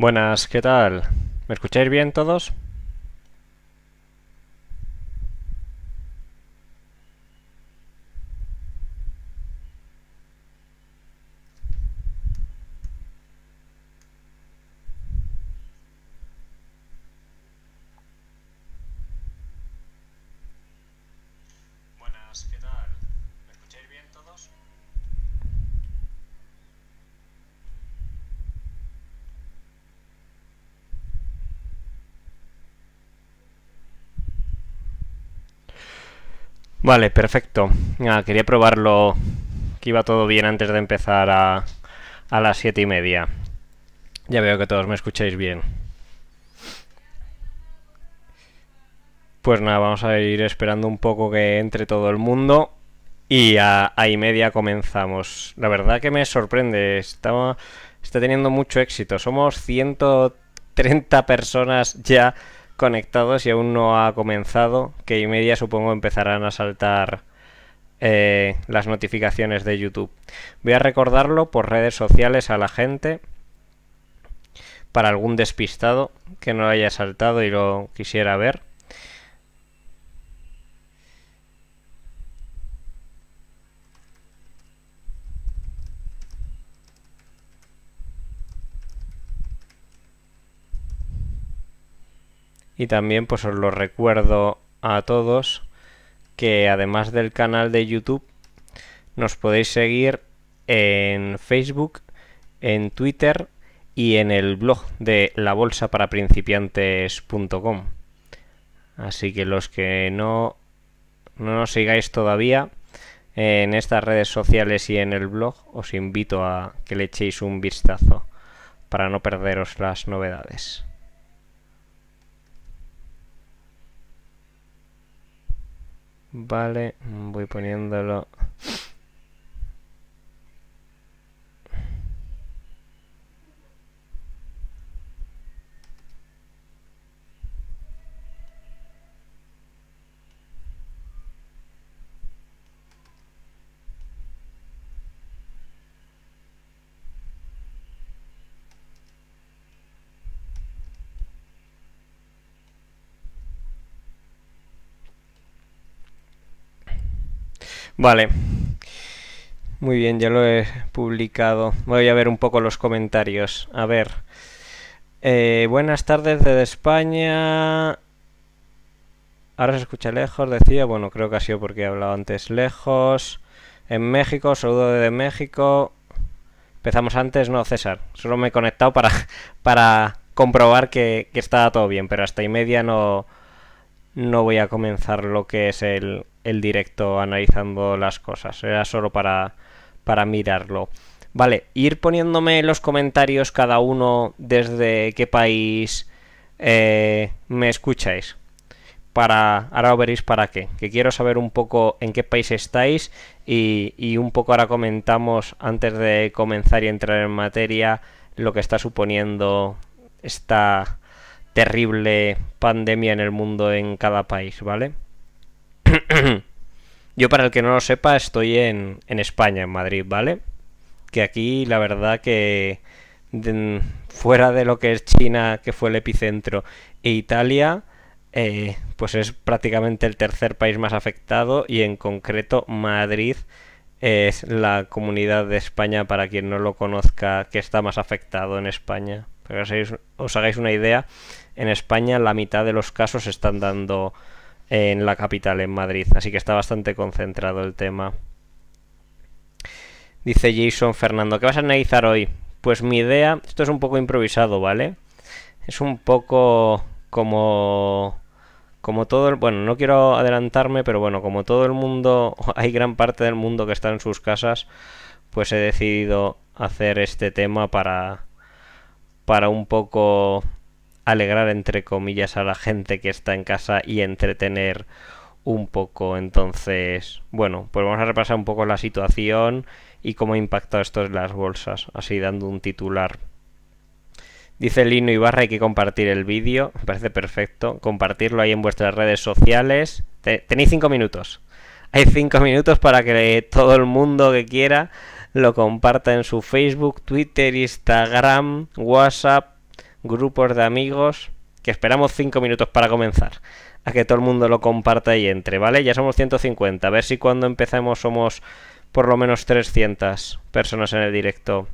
Buenas, ¿qué tal? ¿Me escucháis bien todos? Vale, perfecto. quería probarlo que iba todo bien antes de empezar a, las siete y media. Ya veo que todos me escucháis bien. Pues nada, vamos a ir esperando un poco que entre todo el mundo y a, a y media comenzamos. La verdad que me sorprende, está, está teniendo mucho éxito. Somos 130 personas ya conectados y aún no ha comenzado, que y media supongo empezarán a saltar eh, las notificaciones de YouTube. Voy a recordarlo por redes sociales a la gente para algún despistado que no haya saltado y lo quisiera ver. Y también pues os lo recuerdo a todos que además del canal de YouTube nos podéis seguir en Facebook, en Twitter y en el blog de la bolsa para principiantes.com. Así que los que no, no nos sigáis todavía en estas redes sociales y en el blog, os invito a que le echéis un vistazo para no perderos las novedades. Vale, voy poniéndolo Vale. Muy bien, ya lo he publicado. Voy a ver un poco los comentarios. A ver. Eh, buenas tardes desde España. Ahora se escucha lejos, decía. Bueno, creo que ha sido porque he hablado antes lejos. En México, saludo desde México. Empezamos antes, no, César. Solo me he conectado para, para comprobar que, estaba todo bien, pero hasta y media no voy a comenzar lo que es el, el directo analizando las cosas, era solo para, para mirarlo. Vale, ir poniéndome los comentarios cada uno desde qué país eh, me escucháis. Para, ahora veréis para qué, que quiero saber un poco en qué país estáis y un poco ahora comentamos antes de comenzar y entrar en materia lo que está suponiendo esta terrible pandemia en el mundo en cada país, ¿vale? Yo, para el que no lo sepa, estoy en, España, en Madrid, ¿vale? Que aquí, la verdad que fuera de lo que es China, que fue el epicentro, e Italia, eh, pues es prácticamente el tercer país más afectado y en concreto Madrid es la comunidad de España, para quien no lo conozca, que está más afectado en España. Para que os hagáis, os hagáis una idea, en España la mitad de los casos están dando en la capital, en Madrid. Así que está bastante concentrado el tema. Dice Jason Fernando, ¿qué vas a analizar hoy? Pues mi idea, esto es un poco improvisado, ¿vale? Es un poco como... Como todo el... Bueno, no quiero adelantarme, pero bueno, como todo el mundo, hay gran parte del mundo que está en sus casas, pues he decidido hacer este tema para... Para un poco alegrar entre comillas a la gente que está en casa y entretener un poco. Entonces, bueno, pues vamos a repasar un poco la situación y cómo ha impactado esto en las bolsas, así dando un titular. Dice Lino Ibarra, hay que compartir el vídeo, me parece perfecto. Compartirlo ahí en vuestras redes sociales. tenéis cinco minutos. Hay cinco minutos para que todo el mundo que quiera lo comparta en su Facebook, Twitter, Instagram, WhatsApp, grupos de amigos, que esperamos 5 minutos para comenzar, a que todo el mundo lo comparta y entre, ¿vale? Ya somos 150, a ver si cuando empecemos somos por lo menos 300 personas en el directo.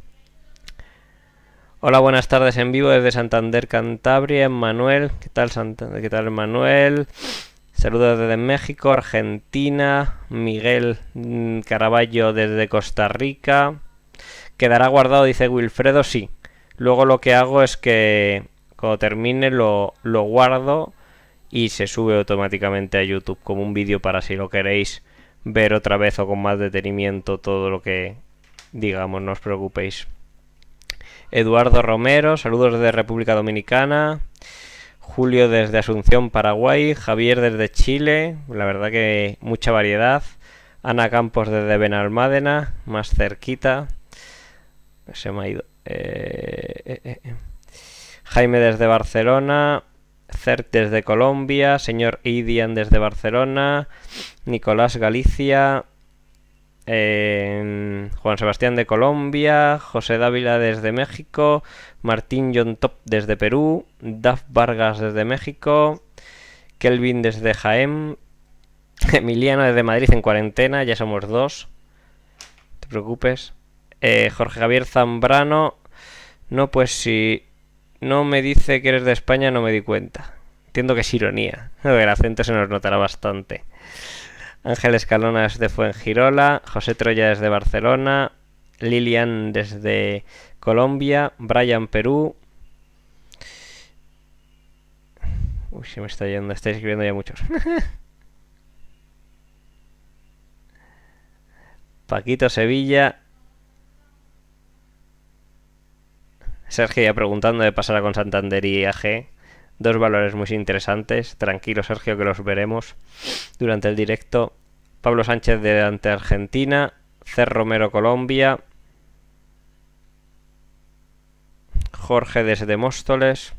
Hola, buenas tardes en vivo desde Santander, Cantabria, Manuel. ¿Qué tal, Santander? ¿Qué tal, Manuel? Saludos desde México, Argentina, Miguel mm, Caraballo desde Costa Rica. ¿Quedará guardado, dice Wilfredo? Sí, Luego lo que hago es que cuando termine lo, lo guardo y se sube automáticamente a YouTube como un vídeo para si lo queréis ver otra vez o con más detenimiento todo lo que digamos, no os preocupéis. Eduardo Romero, saludos desde República Dominicana. Julio desde Asunción, Paraguay. Javier desde Chile. La verdad que mucha variedad. Ana Campos desde Benalmádena, más cerquita. Se me ha ido. Eh, eh, eh, Jaime desde Barcelona, Cert desde Colombia, señor Idian desde Barcelona, Nicolás Galicia, Juan Sebastián de Colombia, José Dávila desde México, Martín John Top desde Perú, Daf Vargas desde México, Kelvin desde Jaén, Emiliano desde Madrid en cuarentena, ya somos dos. No te preocupes. Eh, Jorge Javier Zambrano. No, pues si no me dice que eres de España, no me di cuenta. Entiendo que es ironía. El acento se nos notará bastante. Ángel Escalona es de Fuengirola. José Troya es de Barcelona. Lilian desde Colombia. Brian Perú. Uy, se me está yendo. Está escribiendo ya muchos. Paquito Sevilla. Sergio ya preguntando de pasar a con Santander y AG. Dos valores muy interesantes. Tranquilo, Sergio, que los veremos durante el directo. Pablo Sánchez de Ante Argentina. Cer Romero, Colombia. Jorge desde Móstoles.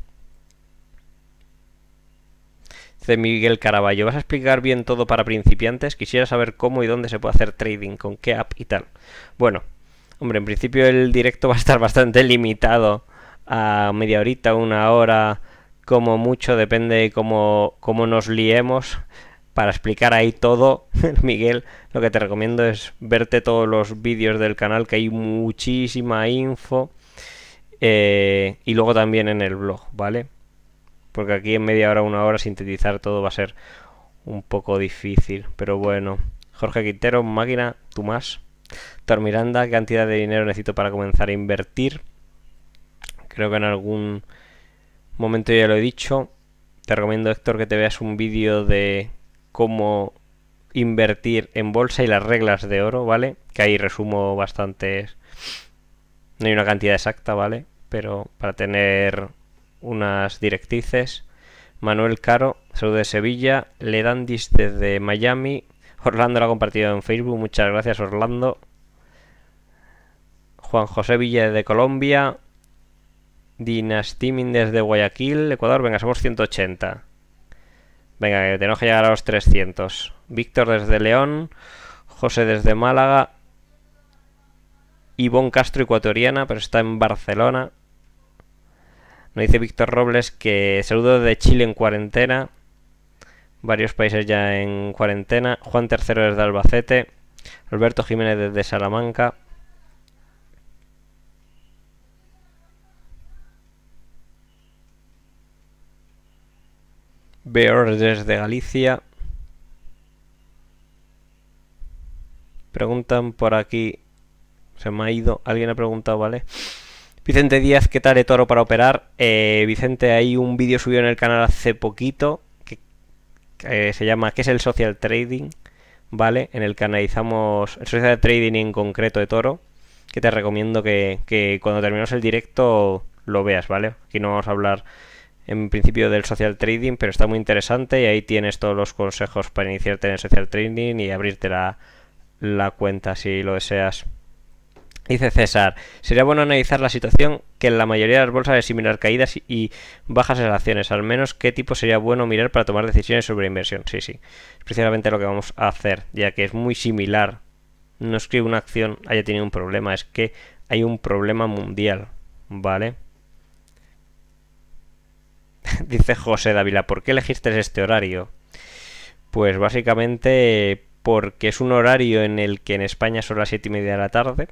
De Miguel Caraballo, ¿vas a explicar bien todo para principiantes? Quisiera saber cómo y dónde se puede hacer trading, con qué app y tal. Bueno, Hombre, en principio el directo va a estar bastante limitado a media horita, una hora, como mucho, depende cómo, cómo nos liemos. Para explicar ahí todo, Miguel, lo que te recomiendo es verte todos los vídeos del canal, que hay muchísima info. Eh, y luego también en el blog, ¿vale? Porque aquí en media hora, una hora, sintetizar todo va a ser un poco difícil. Pero bueno, Jorge Quintero, máquina, tú más. Tor Miranda, ¿qué cantidad de dinero necesito para comenzar a invertir? Creo que en algún momento ya lo he dicho. Te recomiendo, Héctor, que te veas un vídeo de cómo invertir en bolsa y las reglas de oro, ¿vale? Que ahí resumo bastantes. No hay una cantidad exacta, ¿vale? Pero para tener unas directrices. Manuel Caro, saludo de Sevilla. le Ledandis desde Miami. Orlando lo ha compartido en Facebook. Muchas gracias, Orlando. Juan José Villa de Colombia. Dinastiming desde Guayaquil, Ecuador. Venga, somos 180. Venga, tenemos que llegar a los 300. Víctor desde León. José desde Málaga. Ivonne Castro, ecuatoriana, pero está en Barcelona. Nos dice Víctor Robles que saludo de Chile en cuarentena varios países ya en cuarentena, Juan III desde Albacete, Alberto Jiménez desde Salamanca. Beor desde Galicia. Preguntan por aquí. Se me ha ido. Alguien ha preguntado, ¿vale? Vicente Díaz, ¿qué tal de toro para operar? Eh, Vicente, hay un vídeo subido en el canal hace poquito que eh, se llama ¿Qué es el social trading? ¿Vale? En el que analizamos el social trading en concreto de Toro, que te recomiendo que, cuando terminemos el directo lo veas, ¿vale? Aquí no vamos a hablar en principio del social trading, pero está muy interesante y ahí tienes todos los consejos para iniciarte en el social trading y abrirte la, la cuenta si lo deseas. Dice César, sería bueno analizar la situación que en la mayoría de las bolsas es similar caídas y bajas en acciones, al menos qué tipo sería bueno mirar para tomar decisiones sobre inversión. Sí, sí, es precisamente lo que vamos a hacer, ya que es muy similar. No es que una acción haya tenido un problema, es que hay un problema mundial, ¿vale? Dice José Dávila, ¿por qué elegiste este horario? Pues básicamente porque es un horario en el que en España son las 7 y media de la tarde,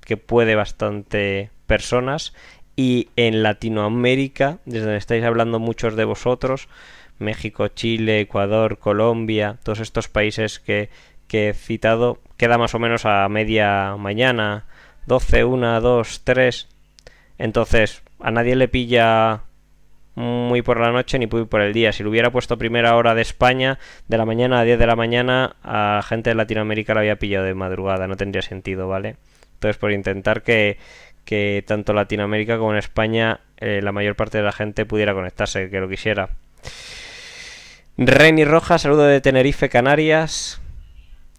que puede bastante personas y en Latinoamérica, desde donde estáis hablando muchos de vosotros, México, Chile, Ecuador, Colombia, todos estos países que, he citado, queda más o menos a media mañana, 12, 1, 2, 3. Entonces, a nadie le pilla muy por la noche ni muy por el día. Si lo hubiera puesto primera hora de España, de la mañana a 10 de la mañana, a gente de Latinoamérica la había pillado de madrugada, no tendría sentido, ¿vale? Entonces, por intentar que, que tanto Latinoamérica como en España eh, la mayor parte de la gente pudiera conectarse, que lo quisiera. Reni Roja, saludo de Tenerife, Canarias.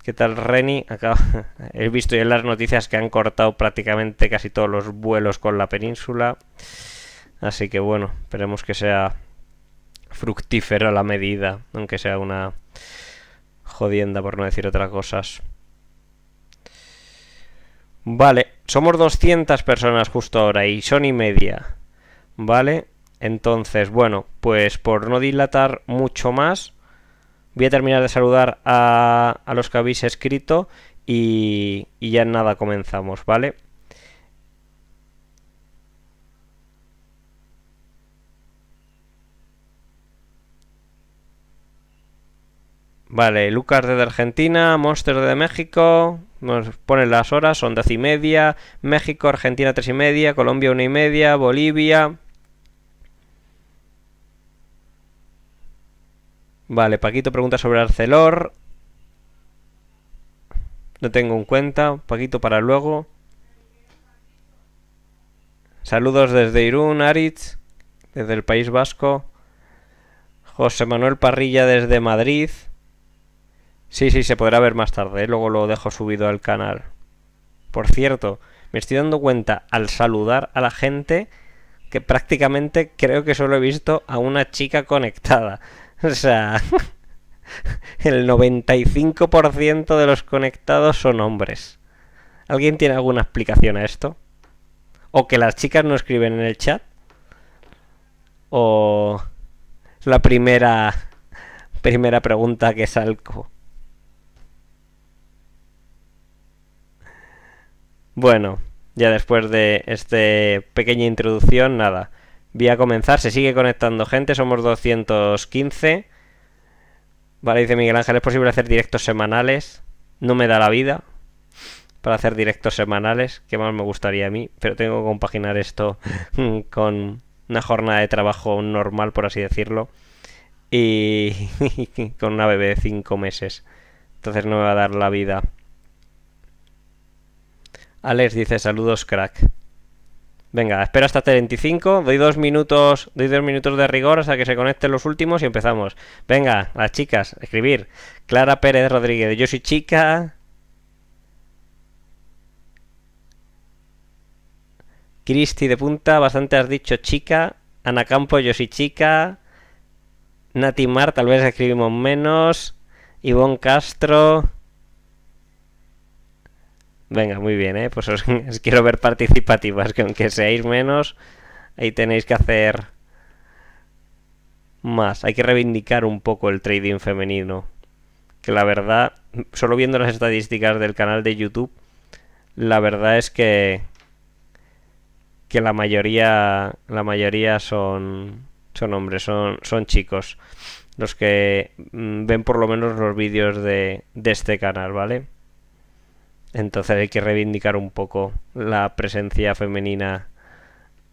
¿Qué tal, Reni? he visto ya en las noticias que han cortado prácticamente casi todos los vuelos con la península. Así que bueno, esperemos que sea fructífera la medida, aunque sea una jodienda por no decir otras cosas. Vale, somos 200 personas justo ahora y son y media. ¿Vale? Entonces, bueno, pues por no dilatar mucho más, voy a terminar de saludar a, los que habéis escrito y, ya nada comenzamos, ¿vale? Vale, Lucas desde Argentina, Monster de México, nos ponen las horas, son 10 y media, México, Argentina 3 y media, Colombia 1 y media, Bolivia... Vale, Paquito pregunta sobre Arcelor. No tengo en cuenta. Paquito para luego. Saludos desde Irún, Aritz, desde el País Vasco. José Manuel Parrilla desde Madrid. Sí, sí, se podrá ver más tarde, ¿eh? luego lo dejo subido al canal. Por cierto, me estoy dando cuenta al saludar a la gente que prácticamente creo que solo he visto a una chica conectada. O sea, el 95% de los conectados son hombres. ¿Alguien tiene alguna explicación a esto? ¿O que las chicas no escriben en el chat? ¿O la primera primera pregunta que salgo? Bueno, ya después de esta pequeña introducción, nada. Voy a comenzar, se sigue conectando gente, somos 215. Vale, dice Miguel Ángel, ¿es posible hacer directos semanales? No me da la vida para hacer directos semanales, que más me gustaría a mí, pero tengo que compaginar esto con una jornada de trabajo normal, por así decirlo, y con una bebé de 5 meses. Entonces no me va a dar la vida. Alex dice, saludos, crack. Venga, espero hasta 35, doy dos minutos, doy dos minutos de rigor hasta que se conecten los últimos y empezamos. Venga, las chicas, escribir. Clara Pérez Rodríguez, yo soy chica. Cristi de punta, bastante has dicho chica. Ana Campo, yo soy chica. Mar tal vez escribimos menos. Ivonne Castro. Venga, muy bien, ¿eh? Pues os, quiero ver participativas, que aunque seáis menos, ahí tenéis que hacer más. Hay que reivindicar un poco el trading femenino. Que la verdad, solo viendo las estadísticas del canal de YouTube, la verdad es que que la mayoría la mayoría son son hombres, son, son chicos los que mm, ven por lo menos los vídeos de este canal, ¿vale? Entonces hay que reivindicar un poco la presencia femenina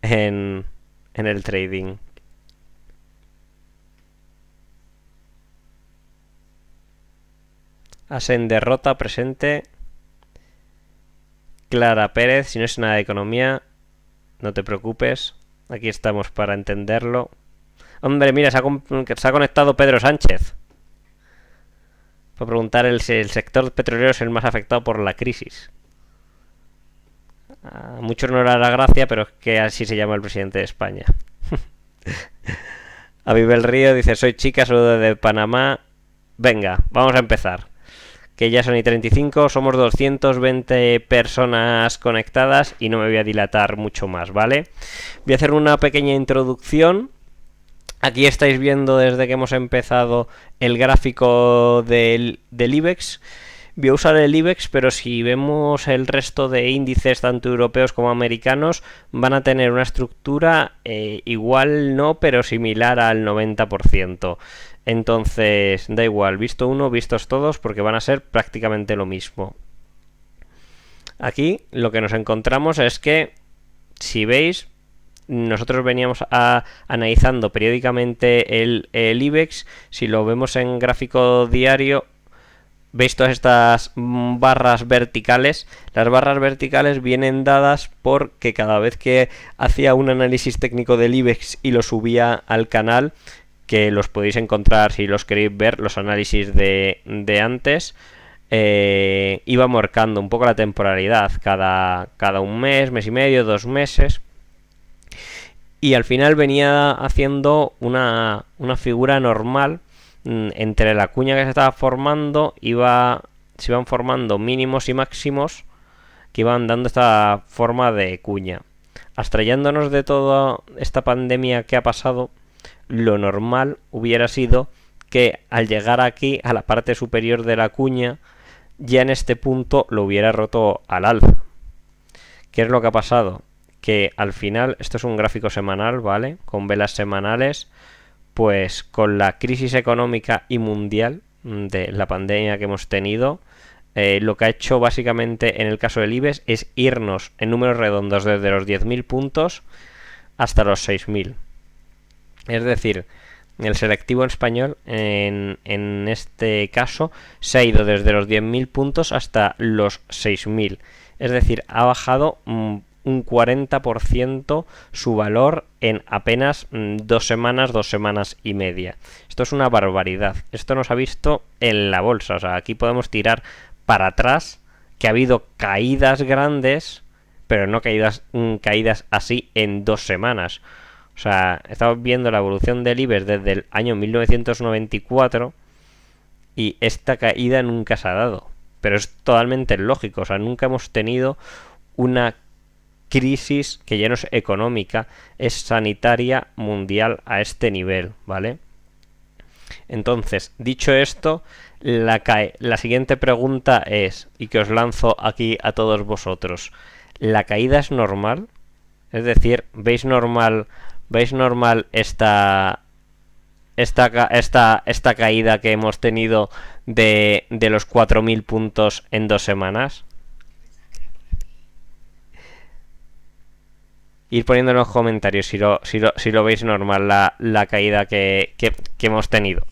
en, el trading. Asen derrota presente. Clara Pérez, si no es nada de economía, no te preocupes. Aquí estamos para entenderlo. Hombre, mira, se ha conectado Pedro Sánchez. Para preguntar, el, el sector petrolero es el más afectado por la crisis. Mucho muchos no la gracia, pero es que así se llama el presidente de España. el Río dice, soy chica, saludo de Panamá. Venga, vamos a empezar. Que ya son y 35, somos 220 personas conectadas y no me voy a dilatar mucho más, ¿vale? Voy a hacer una pequeña introducción Aquí estáis viendo desde que hemos empezado el gráfico del, IBEX. Voy a usar el IBEX, pero si vemos el resto de índices, tanto europeos como americanos, van a tener una estructura eh, igual, no, pero similar al 90%. Entonces, da igual, visto uno, vistos todos, porque van a ser prácticamente lo mismo. Aquí lo que nos encontramos es que, si veis, nosotros veníamos analizando periódicamente el, IBEX, si lo vemos en gráfico diario, veis todas estas barras verticales. Las barras verticales vienen dadas porque cada vez que hacía un análisis técnico del IBEX y lo subía al canal, que los podéis encontrar si los queréis ver, los análisis de, antes. Eh, iba marcando un poco la temporalidad, cada, cada un mes, mes y medio, dos meses y al final venía haciendo una, figura normal mm, entre la cuña que se estaba formando iba se iban formando mínimos y máximos que iban dando esta forma de cuña astrayándonos de toda esta pandemia que ha pasado lo normal hubiera sido que al llegar aquí a la parte superior de la cuña ya en este punto lo hubiera roto al alza ¿Qué es lo que ha pasado? que al final, esto es un gráfico semanal, ¿vale? Con velas semanales, pues con la crisis económica y mundial mm, de la pandemia que hemos tenido, eh, lo que ha hecho básicamente en el caso del IBEX es irnos en números redondos desde los 10.000 puntos hasta los 6.000. Es decir, el selectivo español en, en este caso se ha ido desde los 10.000 puntos hasta los 6.000. Es decir, ha bajado mm, un 40% su valor en apenas mm, dos semanas, dos semanas y media. Esto es una barbaridad. Esto nos ha visto en la bolsa. O sea, aquí podemos tirar para atrás que ha habido caídas grandes, pero no caídas, mm, caídas así en dos semanas. O sea, estamos viendo la evolución del IBEX desde el año 1994 y esta caída nunca se ha dado. Pero es totalmente lógico. O sea, nunca hemos tenido una crisis que ya no es económica, es sanitaria mundial a este nivel, ¿vale? Entonces, dicho esto, la, la siguiente pregunta es, y que os lanzo aquí a todos vosotros, ¿la caída es normal? Es decir, ¿veis normal, veis normal esta, esta, esta caída que hemos tenido de, de los 4.000 puntos en dos semanas? ir poniendo en los comentarios si lo, si veis normal la, caída que, que hemos tenido.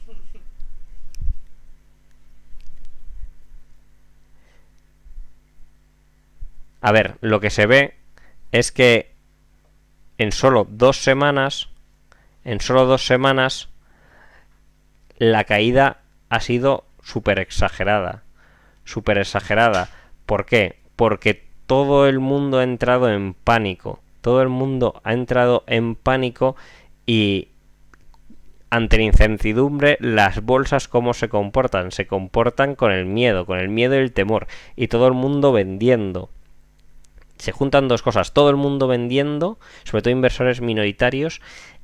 A ver, lo que se ve es que en solo dos semanas, en solo dos semanas, la caída ha sido súper exagerada. Súper exagerada. ¿Por qué? Porque todo el mundo ha entrado en pánico todo el mundo ha entrado en pánico y ante la incertidumbre, las bolsas cómo se comportan. Se comportan con el miedo, con el miedo y el temor. Y todo el mundo vendiendo. Se juntan dos cosas, todo el mundo vendiendo, sobre todo inversores minoritarios,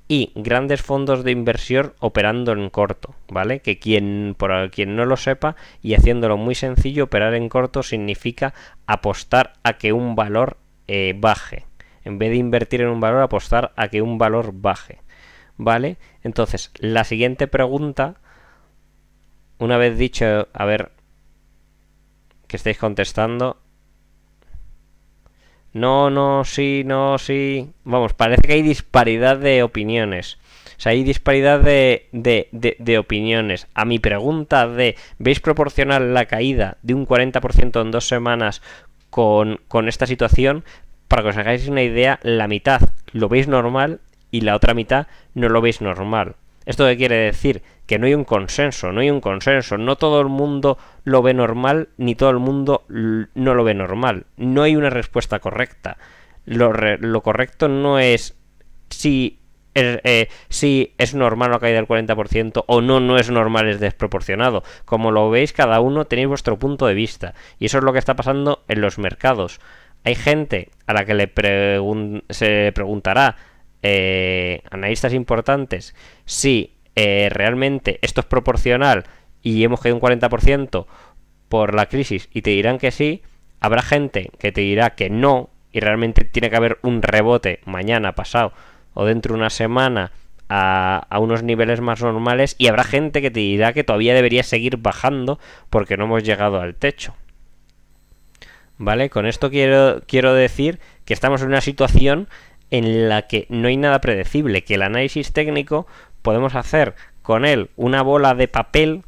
y grandes fondos de inversión operando en corto, ¿vale? Que quien, por quien no lo sepa, y haciéndolo muy sencillo, operar en corto significa apostar a que un valor eh, baje, en vez de invertir en un valor, apostar a que un valor baje. ¿Vale? Entonces, la siguiente pregunta, una vez dicho, a ver, que estáis contestando. No, no, sí, no, sí. Vamos, parece que hay disparidad de opiniones. O sea, hay disparidad de, opiniones. A mi pregunta de, ¿veis proporcional la caída de un 40% en dos semanas con, con, esta situación? para que os hagáis una idea, la mitad lo veis normal y la otra mitad no lo veis normal. ¿Esto quiere decir? Que no hay un consenso, no hay un consenso. No todo el mundo lo ve normal, ni todo el mundo no lo ve normal. No hay una respuesta correcta. Lo, correcto no es si es, eh, si es normal la caída del 40% o no, no es normal, es desproporcionado. Como lo veis, cada uno tenéis vuestro punto de vista. Y eso es lo que está pasando en los mercados. Hay gente a la que le se preguntará, eh, analistas importantes, si eh, realmente esto es proporcional y hemos caído un 40% por la crisis y te dirán que sí, habrá gente que te dirá que no y realmente tiene que haber un rebote mañana, pasado o dentro de una semana a, unos niveles más normales y habrá gente que te dirá que todavía debería seguir bajando porque no hemos llegado al techo. ¿Vale? Con esto quiero, quiero decir que estamos en una situación en la que no hay nada predecible, que el análisis técnico podemos hacer con él una bola de papel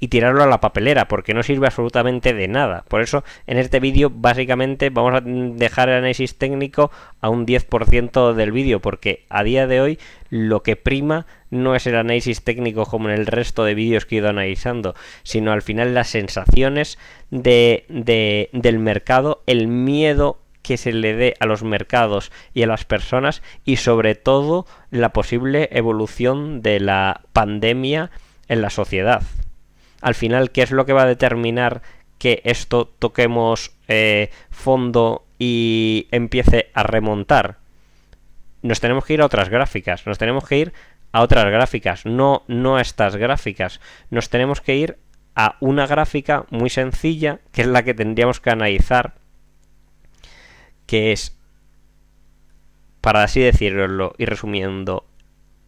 y tirarlo a la papelera porque no sirve absolutamente de nada. Por eso en este vídeo básicamente vamos a dejar el análisis técnico a un 10% del vídeo porque a día de hoy lo que prima no es el análisis técnico como en el resto de vídeos que he ido analizando, sino al final las sensaciones de, del mercado, el miedo que se le dé a los mercados y a las personas y sobre todo la posible evolución de la pandemia en la sociedad. Al final, ¿qué es lo que va a determinar que esto toquemos eh, fondo y empiece a remontar? Nos tenemos que ir a otras gráficas, nos tenemos que ir a otras gráficas, no, no a estas gráficas. Nos tenemos que ir a una gráfica muy sencilla, que es la que tendríamos que analizar, que es, para así decirlo y resumiendo,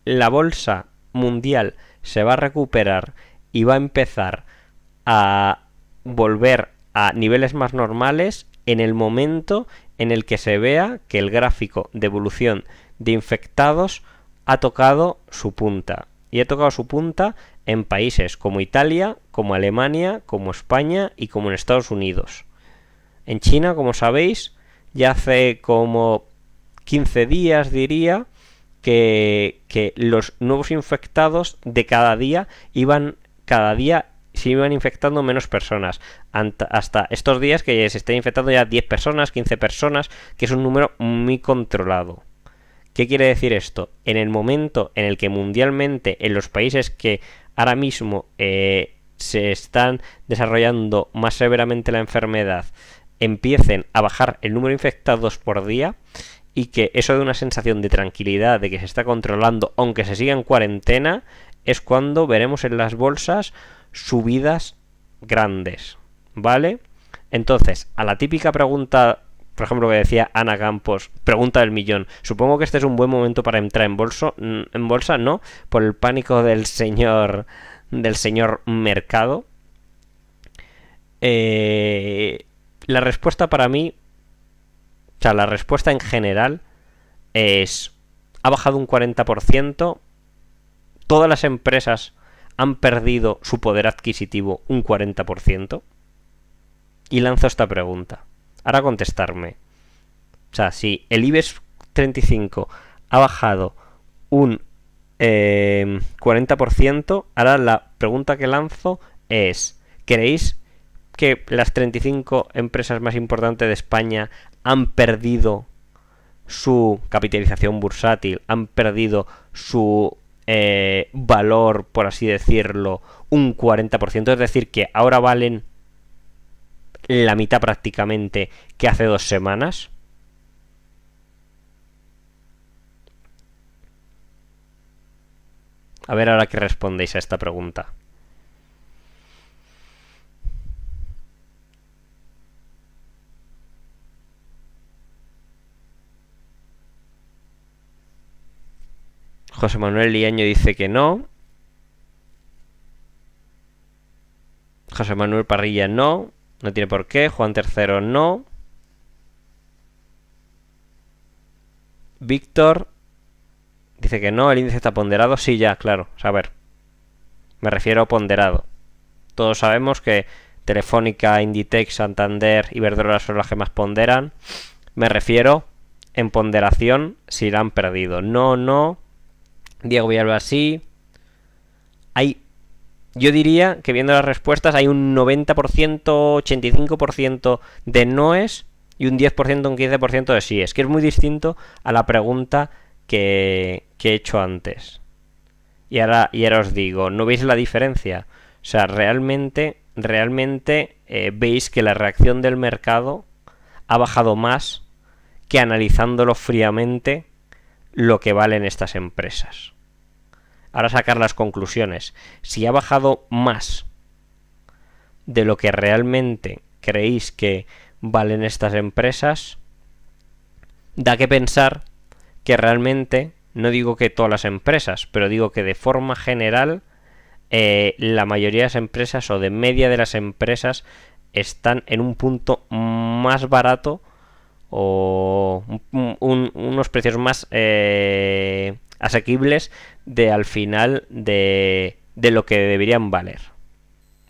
la bolsa mundial se va a recuperar y va a empezar a volver a niveles más normales en el momento en el que se vea que el gráfico de evolución de infectados ha tocado su punta. Y ha tocado su punta en países como Italia, como Alemania, como España y como en Estados Unidos. En China, como sabéis, ya hace como 15 días, diría, que, los nuevos infectados de cada día iban, cada día se iban infectando menos personas. hasta estos días que se están infectando ya 10 personas, 15 personas, que es un número muy controlado. ¿Qué quiere decir esto? En el momento en el que mundialmente en los países que ahora mismo eh, se están desarrollando más severamente la enfermedad, empiecen a bajar el número de infectados por día y que eso dé una sensación de tranquilidad, de que se está controlando, aunque se siga en cuarentena, es cuando veremos en las bolsas subidas grandes. ¿Vale? Entonces, a la típica pregunta por ejemplo, que decía Ana Campos, pregunta del millón. Supongo que este es un buen momento para entrar en bolsa, ¿no? Por el pánico del señor del señor mercado. Eh, la respuesta para mí, o sea, la respuesta en general es ha bajado un 40%, todas las empresas han perdido su poder adquisitivo un 40% y lanzo esta pregunta. Ahora contestarme. O sea, si el IBEX 35 ha bajado un 40%, em, ahora la pregunta que lanzo es, ¿queréis que las 35 empresas más importantes de España han perdido su capitalización bursátil, han perdido su eh, valor, por así decirlo, un 40%? Es decir, que ahora valen la mitad prácticamente que hace dos semanas. A ver ahora qué respondéis a esta pregunta. José Manuel Liaño dice que no. José Manuel Parrilla no. No tiene por qué. Juan III no. Víctor dice que no. El índice está ponderado. Sí, ya, claro. a ver. Me refiero a ponderado. Todos sabemos que Telefónica, Inditex, Santander, y Iberdrola son las que más ponderan. Me refiero en ponderación si la han perdido. No, no. Diego Villalba sí. Hay yo diría que viendo las respuestas hay un 90%, 85% de no es y un 10%, un 15% de sí. Es que es muy distinto a la pregunta que, he hecho antes. Y ahora, y os digo, ¿no veis la diferencia? O sea, realmente, realmente eh, veis que la reacción del mercado ha bajado más que analizándolo fríamente lo que valen estas empresas ahora sacar las conclusiones. Si ha bajado más de lo que realmente creéis que valen estas empresas, da que pensar que realmente, no digo que todas las empresas, pero digo que de forma general, eh, la mayoría de las empresas o de media de las empresas están en un punto más barato o unos precios más eh, asequibles de al final de, de lo que deberían valer.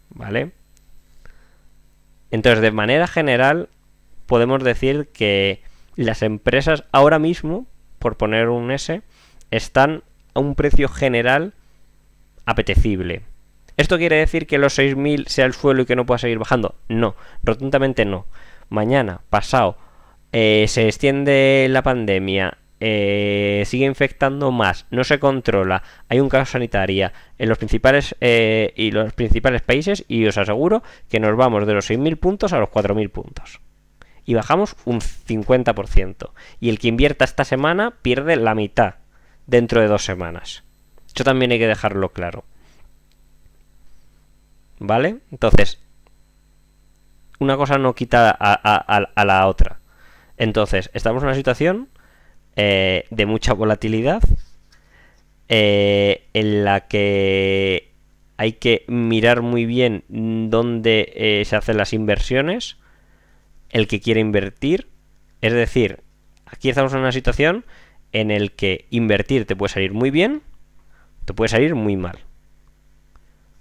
¿Vale? Entonces, de manera general, podemos decir que las empresas ahora mismo, por poner un S, están a un precio general apetecible. ¿Esto quiere decir que los 6.000 sea el suelo y que no pueda seguir bajando? No, rotundamente no. Mañana, pasado, eh, se extiende la pandemia, eh, sigue infectando más, no se controla, hay un caso sanitario en los principales eh, y los principales países y os aseguro que nos vamos de los 6.000 puntos a los 4.000 puntos. Y bajamos un 50%. Y el que invierta esta semana pierde la mitad dentro de dos semanas. Esto también hay que dejarlo claro. ¿Vale? Entonces, una cosa no quita a la otra. Entonces, estamos en una situación eh, de mucha volatilidad, eh, en la que hay que mirar muy bien dónde eh, se hacen las inversiones, el que quiere invertir. Es decir, aquí estamos en una situación en el que invertir te puede salir muy bien, te puede salir muy mal.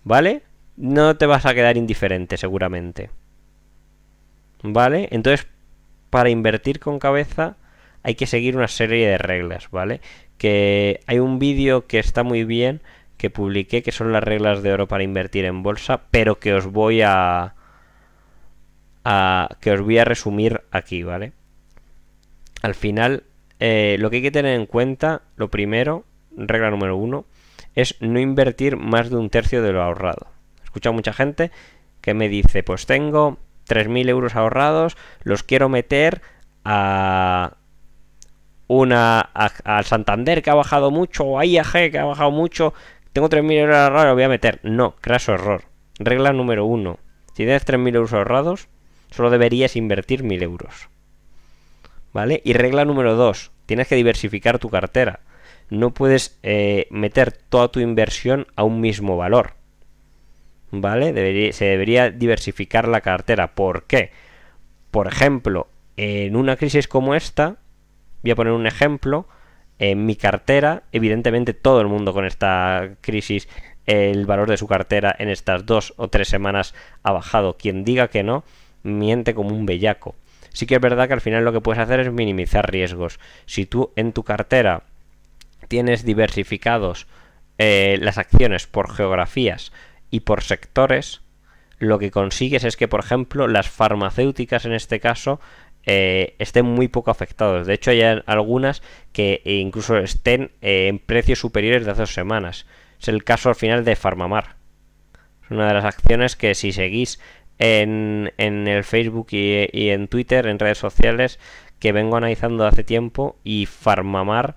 ¿Vale? No te vas a quedar indiferente seguramente. ¿Vale? Entonces, para invertir con cabeza hay que seguir una serie de reglas, ¿vale? Que hay un vídeo que está muy bien que publiqué, que son las reglas de oro para invertir en bolsa, pero que os voy a, que os voy a resumir aquí, ¿vale? Al final, eh, lo que hay que tener en cuenta, lo primero, regla número uno, es no invertir más de un tercio de lo ahorrado. He escuchado mucha gente que me dice, pues tengo 3.000 euros ahorrados, los quiero meter a, una al Santander que ha bajado mucho, o a IAG que ha bajado mucho, tengo 3.000 euros ahorrados, lo voy a meter. No, craso error. Regla número uno. Si tienes 3.000 euros ahorrados, solo deberías invertir 1.000 euros. ¿Vale? Y regla número dos, tienes que diversificar tu cartera. No puedes eh, meter toda tu inversión a un mismo valor. ¿Vale? se debería diversificar la cartera. ¿Por qué? Por ejemplo, en una crisis como esta, Voy a poner un ejemplo. En mi cartera, evidentemente todo el mundo con esta crisis, el valor de su cartera en estas dos o tres semanas ha bajado. Quien diga que no, miente como un bellaco. Sí que es verdad que al final lo que puedes hacer es minimizar riesgos. Si tú en tu cartera tienes diversificados eh, las acciones por geografías y por sectores, lo que consigues es que, por ejemplo, las farmacéuticas en este caso eh, estén muy poco afectados. De hecho, hay algunas que incluso estén eh, en precios superiores de hace dos semanas. Es el caso al final de Farmamar. Es una de las acciones que si seguís en, en el Facebook y, en Twitter, en redes sociales, que vengo analizando hace tiempo y Farmamar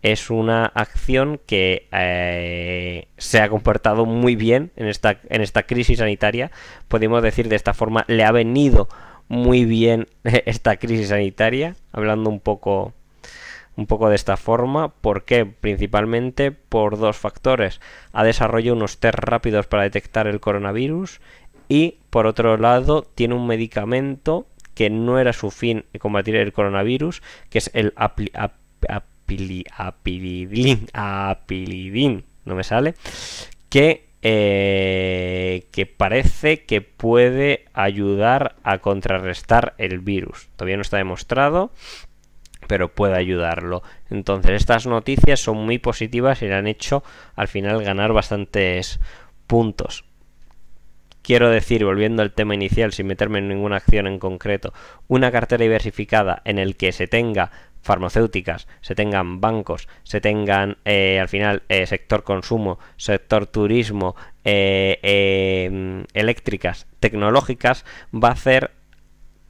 es una acción que eh, se ha comportado muy bien en esta, en esta crisis sanitaria. Podemos decir de esta forma, le ha venido muy bien esta crisis sanitaria, hablando un poco, un poco de esta forma. ¿Por qué? Principalmente por dos factores. Ha desarrollado unos test rápidos para detectar el coronavirus y, por otro lado, tiene un medicamento que no era su fin combatir el coronavirus, que es el apilidín. no me sale, que eh, que parece que puede ayudar a contrarrestar el virus. Todavía no está demostrado, pero puede ayudarlo. Entonces estas noticias son muy positivas y le han hecho al final ganar bastantes puntos. Quiero decir, volviendo al tema inicial, sin meterme en ninguna acción en concreto, una cartera diversificada en el que se tenga farmacéuticas, se tengan bancos, se tengan eh, al final eh, sector consumo, sector turismo, eh, em, eléctricas, tecnológicas, va a hacer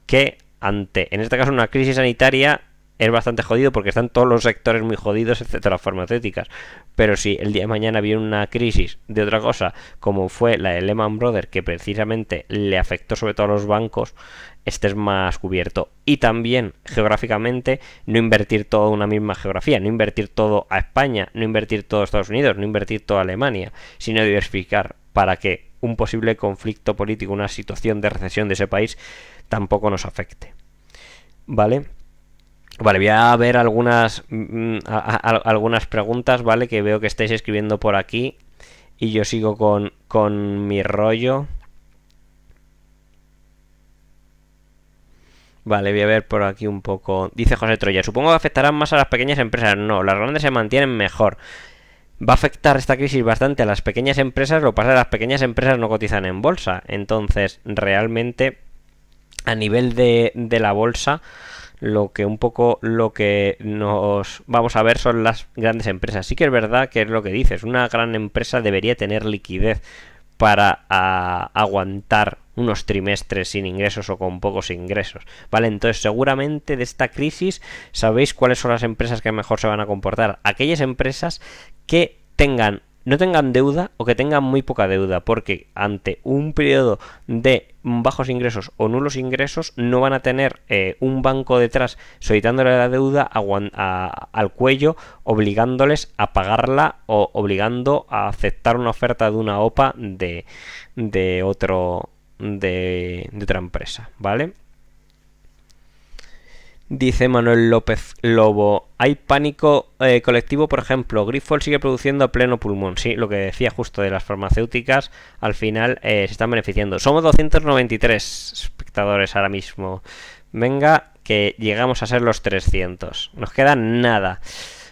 que ante, en este caso, una crisis sanitaria es bastante jodido porque están todos los sectores muy jodidos, excepto las farmacéuticas. Pero si el día de mañana viene una crisis de otra cosa, como fue la de Lehman Brothers, que precisamente le afectó sobre todo a los bancos, estés más cubierto. Y también geográficamente no invertir todo en una misma geografía, no invertir todo a España, no invertir todo a Estados Unidos, no invertir todo a Alemania, sino diversificar para que un posible conflicto político, una situación de recesión de ese país tampoco nos afecte. ¿Vale? Vale, voy a ver algunas, mm, algunas preguntas, ¿vale? Que veo que estáis escribiendo por aquí y yo sigo con, con mi rollo. Vale, voy a ver por aquí un poco. Dice José Troya, supongo que afectarán más a las pequeñas empresas. No, las grandes se mantienen mejor. Va a afectar esta crisis bastante a las pequeñas empresas, lo pasa que las pequeñas empresas no cotizan en bolsa. Entonces, realmente, a nivel de, de la bolsa, lo que un poco lo que nos vamos a ver son las grandes empresas. Sí que es verdad que es lo que dices, una gran empresa debería tener liquidez para aguantar unos trimestres sin ingresos o con pocos ingresos, ¿vale? Entonces seguramente de esta crisis sabéis cuáles son las empresas que mejor se van a comportar. Aquellas empresas que tengan no tengan deuda o que tengan muy poca deuda, porque ante un periodo de bajos ingresos o nulos ingresos no van a tener eh, un banco detrás solicitándole la deuda al cuello, obligándoles a pagarla o obligando a aceptar una oferta de una OPA de, de otro de, otra empresa, ¿vale? Dice Manuel López Lobo, hay pánico eh, colectivo, por ejemplo, Grifol sigue produciendo a pleno pulmón. Sí, lo que decía justo de las farmacéuticas, al final eh, se están beneficiando. Somos 293 espectadores ahora mismo. Venga, que llegamos a ser los 300. Nos queda nada.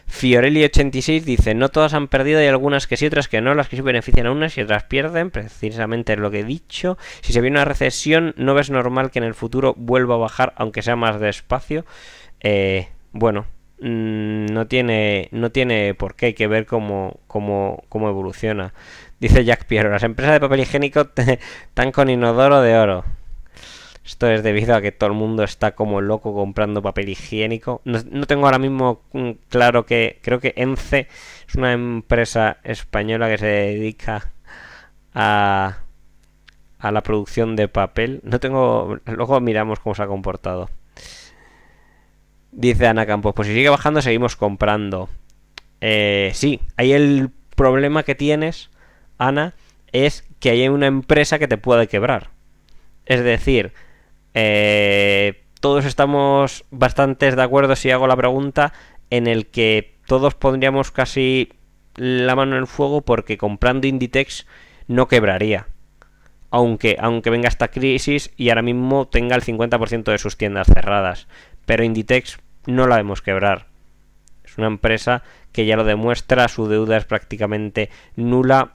Fiorelli86 dice, no todas han perdido, y algunas que sí, otras que no, las que sí benefician a unas y otras pierden, precisamente es lo que he dicho. Si se viene una recesión, no ves normal que en el futuro vuelva a bajar, aunque sea más despacio. Eh, bueno, mm, no, tiene, no tiene por qué, hay que ver cómo, evoluciona. Dice Jack Piero, las empresas de papel higiénico están con inodoro de oro. Esto es debido a que todo el mundo está como loco comprando papel higiénico. No, tengo ahora mismo mm, claro que... Creo que ENCE es una empresa española que se dedica a, a la producción de papel. No tengo... Luego miramos cómo se ha comportado. Dice Ana Campos, pues si sigue bajando seguimos comprando. Eh, sí, ahí el problema que tienes, Ana, es que hay una empresa que te puede quebrar. Es decir, eh, todos estamos bastante de acuerdo, si hago la pregunta, en el que todos pondríamos casi la mano en el fuego porque comprando Inditex no quebraría. Aunque, aunque venga esta crisis y ahora mismo tenga el 50% de sus tiendas cerradas. Pero Inditex no la vemos quebrar. Es una empresa que ya lo demuestra, su deuda es prácticamente nula,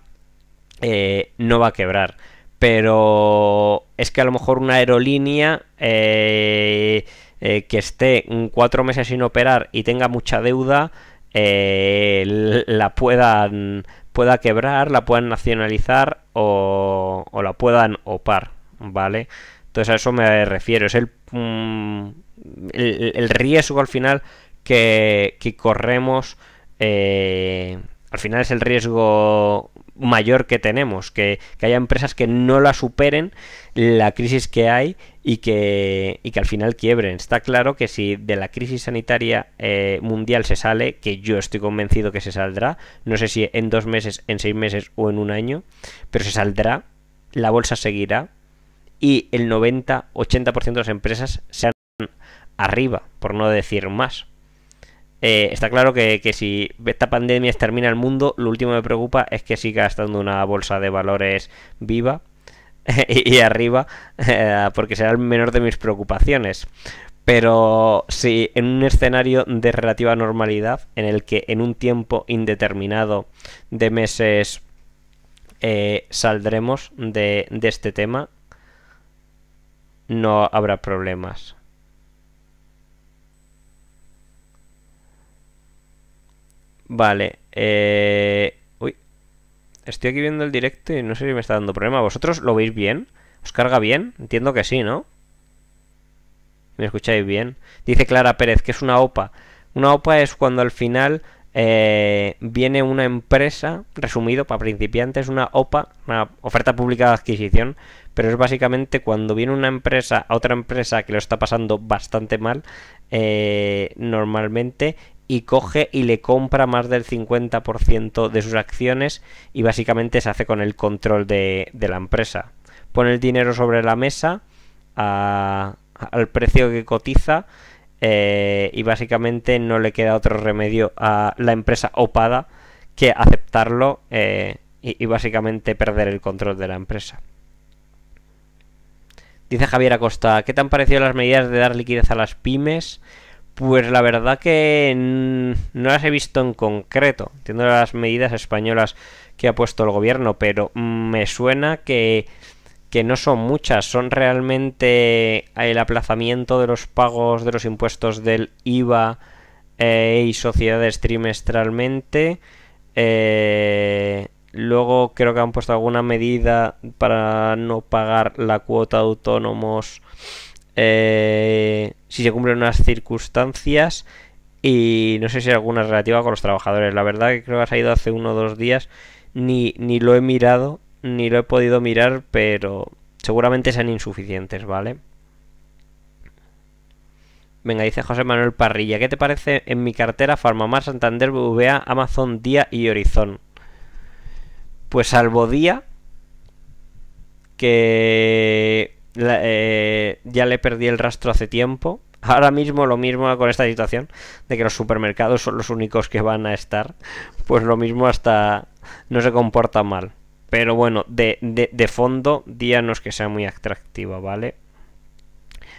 eh, no va a quebrar pero es que a lo mejor una aerolínea eh, eh, que esté cuatro meses sin operar y tenga mucha deuda, eh, la puedan pueda quebrar, la puedan nacionalizar o, la puedan opar, ¿vale? Entonces a eso me refiero, es el, mm, el, riesgo al final que, corremos, al final es el riesgo mayor que tenemos, que, que haya empresas que no la superen la crisis que hay y que, y que al final quiebren. Está claro que si de la crisis sanitaria eh, mundial se sale, que yo estoy convencido que se saldrá, no sé si en dos meses, en seis meses o en un año, pero se saldrá, la bolsa seguirá y el 90-80% de las empresas se han arriba, por no decir más. Eh, está claro que, si esta pandemia extermina el mundo, lo último que me preocupa es que siga estando una bolsa de valores viva y, arriba, eh, porque será el menor de mis preocupaciones. Pero si en un escenario de relativa normalidad, en el que en un tiempo indeterminado de meses eh, saldremos de este tema, no habrá problemas. Vale. Eh... Uy. Estoy aquí viendo el directo y no sé si me está dando problema. ¿Vosotros lo veis bien? ¿Os carga bien? Entiendo que sí, ¿no? ¿Me escucháis bien? Dice Clara Pérez que es una OPA. Una OPA es cuando al final eh, viene una empresa, resumido, para principiantes, una OPA, una oferta pública de adquisición, pero es básicamente cuando viene una empresa a otra empresa que lo está pasando bastante mal, eh, normalmente, y coge y le compra más del 50% de sus acciones y básicamente se hace con el control de, la empresa. Pone el dinero sobre la mesa al precio que cotiza eh, y básicamente no le queda otro remedio a la empresa opada que aceptarlo eh, y, y básicamente perder el control de la empresa. Dice Javier Acosta, ¿qué te han parecido las medidas de dar liquidez a las pymes? Pues la verdad que no las he visto en concreto. Entiendo las medidas españolas que ha puesto el gobierno, pero mm, me suena que, no son muchas. Son realmente el aplazamiento de los pagos de los impuestos del IVA eh, y sociedades trimestralmente. Eh, luego creo que han puesto alguna medida para no pagar la cuota de autónomos eh, si se cumplen unas circunstancias y no sé si hay alguna relativa con los trabajadores. La verdad que creo que ha ido hace uno o dos días, ni, ni lo he mirado, ni lo he podido mirar, pero seguramente sean insuficientes, ¿vale? Venga, dice José Manuel Parrilla, ¿qué te parece en mi cartera Farmamar, Santander, BBVA, Amazon, Día y Horizon? Pues salvo Día, que eh, ya le perdí el rastro hace tiempo. Ahora mismo lo mismo con esta situación de que los supermercados son los únicos que van a estar. Pues lo mismo hasta no se comporta mal. Pero bueno, de, fondo, día no es que sea muy atractiva, ¿vale?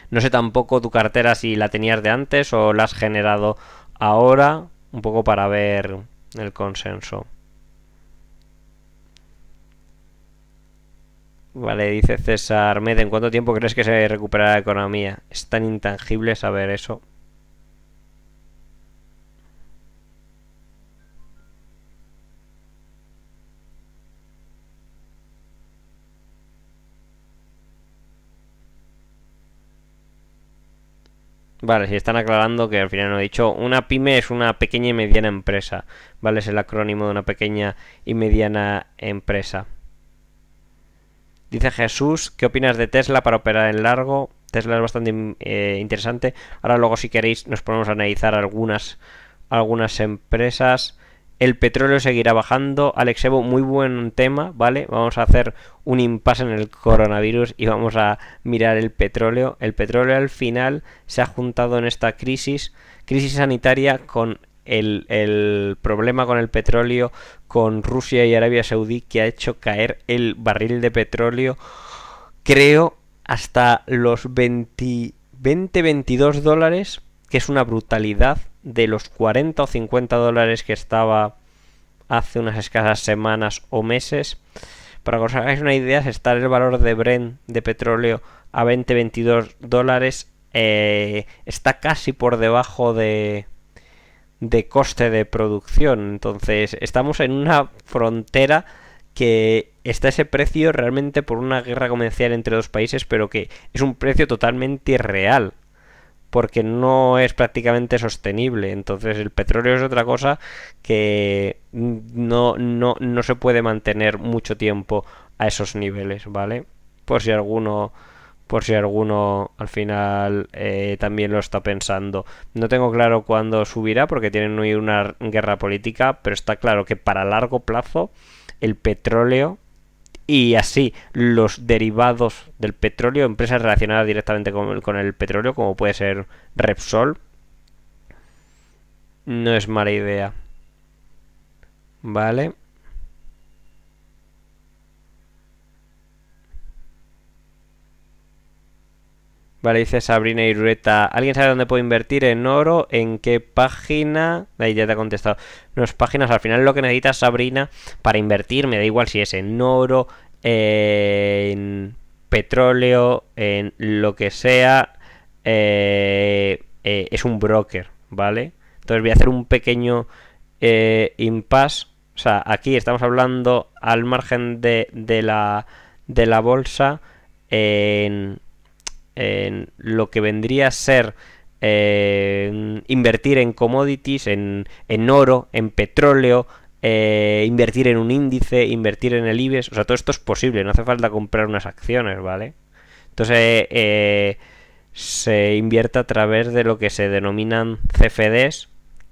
No sé tampoco tu cartera si la tenías de antes o la has generado ahora. Un poco para ver el consenso. Vale, dice César Mede, ¿en cuánto tiempo crees que se recuperará la economía? Es tan intangible saber eso. Vale, si están aclarando que al final no he dicho, una pyme es una pequeña y mediana empresa, ¿vale? Es el acrónimo de una pequeña y mediana empresa. Dice Jesús, ¿qué opinas de Tesla para operar en largo? Tesla es bastante eh, interesante. Ahora luego si queréis nos ponemos a analizar algunas, algunas empresas. El petróleo seguirá bajando. Alex Evo, muy buen tema, ¿vale? Vamos a hacer un impasse en el coronavirus y vamos a mirar el petróleo. El petróleo al final se ha juntado en esta crisis, crisis sanitaria con el, problema con el petróleo con Rusia y Arabia Saudí que ha hecho caer el barril de petróleo, creo, hasta los 20-22 dólares, que es una brutalidad de los 40 o 50 dólares que estaba hace unas escasas semanas o meses. Para que os hagáis una idea, es estar el valor de bren de petróleo a 20-22 dólares eh, está casi por debajo de, de coste de producción. Entonces, estamos en una frontera que está ese precio realmente por una guerra comercial entre dos países, pero que es un precio totalmente real porque no es prácticamente sostenible. Entonces el petróleo es otra cosa que no, no, no se puede mantener mucho tiempo a esos niveles, ¿vale? Por si alguno por si alguno al final eh, también lo está pensando. No tengo claro cuándo subirá porque tienen hoy una guerra política, pero está claro que para largo plazo el petróleo y así los derivados del petróleo, empresas relacionadas directamente con el petróleo, como puede ser Repsol, no es mala idea. ¿Vale? Vale, dice Sabrina Rueta. ¿Alguien sabe dónde puedo invertir en oro? ¿En qué página? Ahí ya te ha contestado. No páginas. Al final lo que necesita Sabrina, para invertir, me da igual si es en oro, en petróleo, en lo que sea. Eh, eh, es un broker, ¿vale? Entonces voy a hacer un pequeño eh, impasse. O sea, aquí estamos hablando al margen de, de la, de la bolsa. En, en lo que vendría a ser eh, invertir en commodities, en, oro, en petróleo, eh, invertir en un índice, invertir en el IBEX, o sea, todo esto es posible, no hace falta comprar unas acciones, ¿vale? Entonces eh, se invierte a través de lo que se denominan CFDs,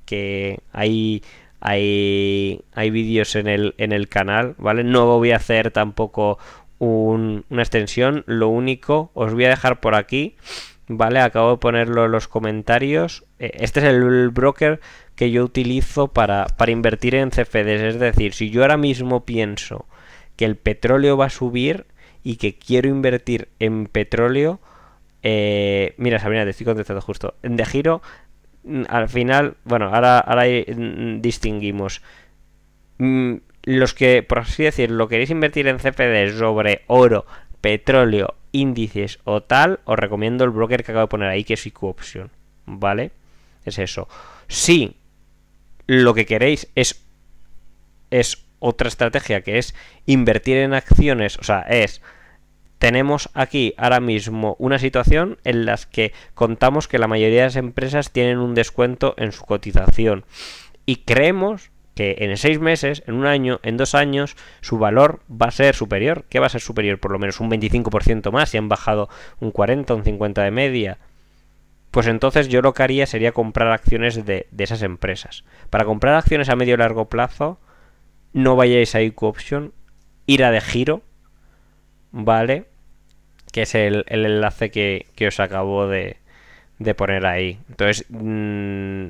que hay, hay, hay vídeos en el, en el canal, ¿vale? No voy a hacer tampoco una extensión. Lo único, os voy a dejar por aquí, ¿vale? Acabo de ponerlo en los comentarios. E, este es el broker que yo utilizo para, invertir en CFDs. Es decir, si yo ahora mismo pienso que el petróleo va a subir y que quiero invertir en petróleo, eh, mira, Sabrina, te estoy contestando justo. De giro, mm, al final, bueno, ahora, ahora mm, distinguimos. Mm, los que, por así decirlo, queréis invertir en CPD sobre oro, petróleo, índices o tal, os recomiendo el broker que acabo de poner ahí, que es IQ Option. ¿Vale? Es eso. Si lo que queréis es, es otra estrategia que es invertir en acciones, o sea, es tenemos aquí ahora mismo una situación en la que contamos que la mayoría de las empresas tienen un descuento en su cotización y creemos que en seis meses, en un año, en dos años, su valor va a ser superior. ¿Qué va a ser superior? Por lo menos un 25% más si han bajado un 40, un 50 de media. Pues entonces yo lo que haría sería comprar acciones de, esas empresas. Para comprar acciones a medio y largo plazo, no vayáis a IQ Option, ir a de giro, ¿vale? Que es el, enlace que, os acabo de, de poner ahí. Entonces, mm,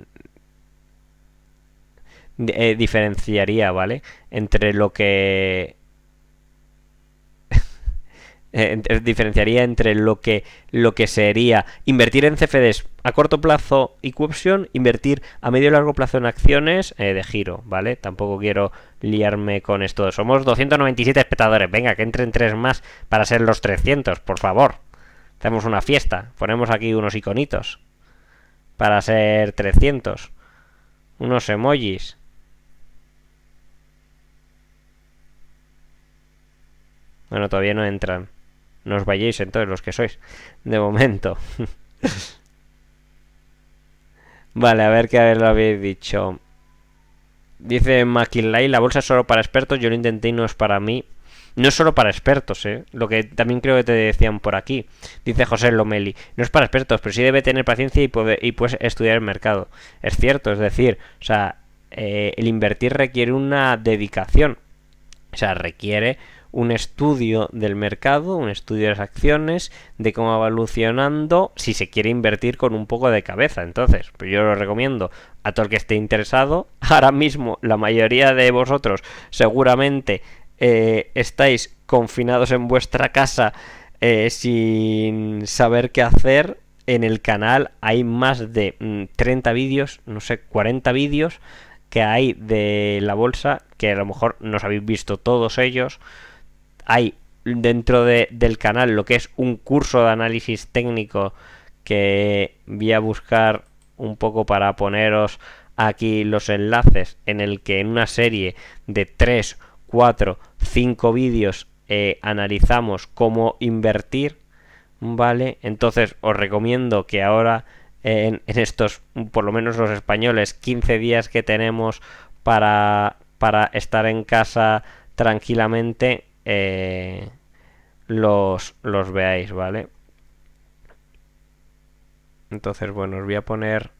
eh, diferenciaría, ¿vale? Entre lo que... Eh, eh, diferenciaría entre lo que, lo que sería invertir en CFDs a corto plazo y co-opción. invertir a medio y largo plazo en acciones de giro, ¿vale? Tampoco quiero liarme con esto. Somos 297 espectadores, venga, que entren tres más para ser los 300, por favor. Hacemos una fiesta, ponemos aquí unos iconitos para ser 300, unos emojis. Bueno, todavía no entran. No os vayáis entonces los que sois. De momento. vale, a ver qué lo habéis dicho. Dice McKinley, la bolsa es solo para expertos, yo lo intenté y no es para mí. No es solo para expertos, ¿eh? Lo que también creo que te decían por aquí. Dice José Lomeli. No es para expertos, pero sí debe tener paciencia y, pues estudiar el mercado. Es cierto, es decir, o sea, eh, el invertir requiere una dedicación. O sea, requiere un estudio del mercado, un estudio de las acciones, de cómo va evolucionando, si se quiere invertir con un poco de cabeza. Entonces, pues yo lo recomiendo a todo el que esté interesado. Ahora mismo, la mayoría de vosotros seguramente eh, estáis confinados en vuestra casa eh, sin saber qué hacer. En el canal hay más de 30 mm, vídeos, no sé, 40 vídeos que hay de la bolsa, que a lo mejor no os habéis visto todos ellos hay dentro de, del canal lo que es un curso de análisis técnico que voy a buscar un poco para poneros aquí los enlaces en el que en una serie de 3, 4, 5 vídeos eh, analizamos cómo invertir, ¿vale? Entonces os recomiendo que ahora en, estos, por lo menos los españoles, 15 días que tenemos para, para estar en casa tranquilamente, eh, los, los veáis, ¿vale? Entonces, bueno, os voy a poner...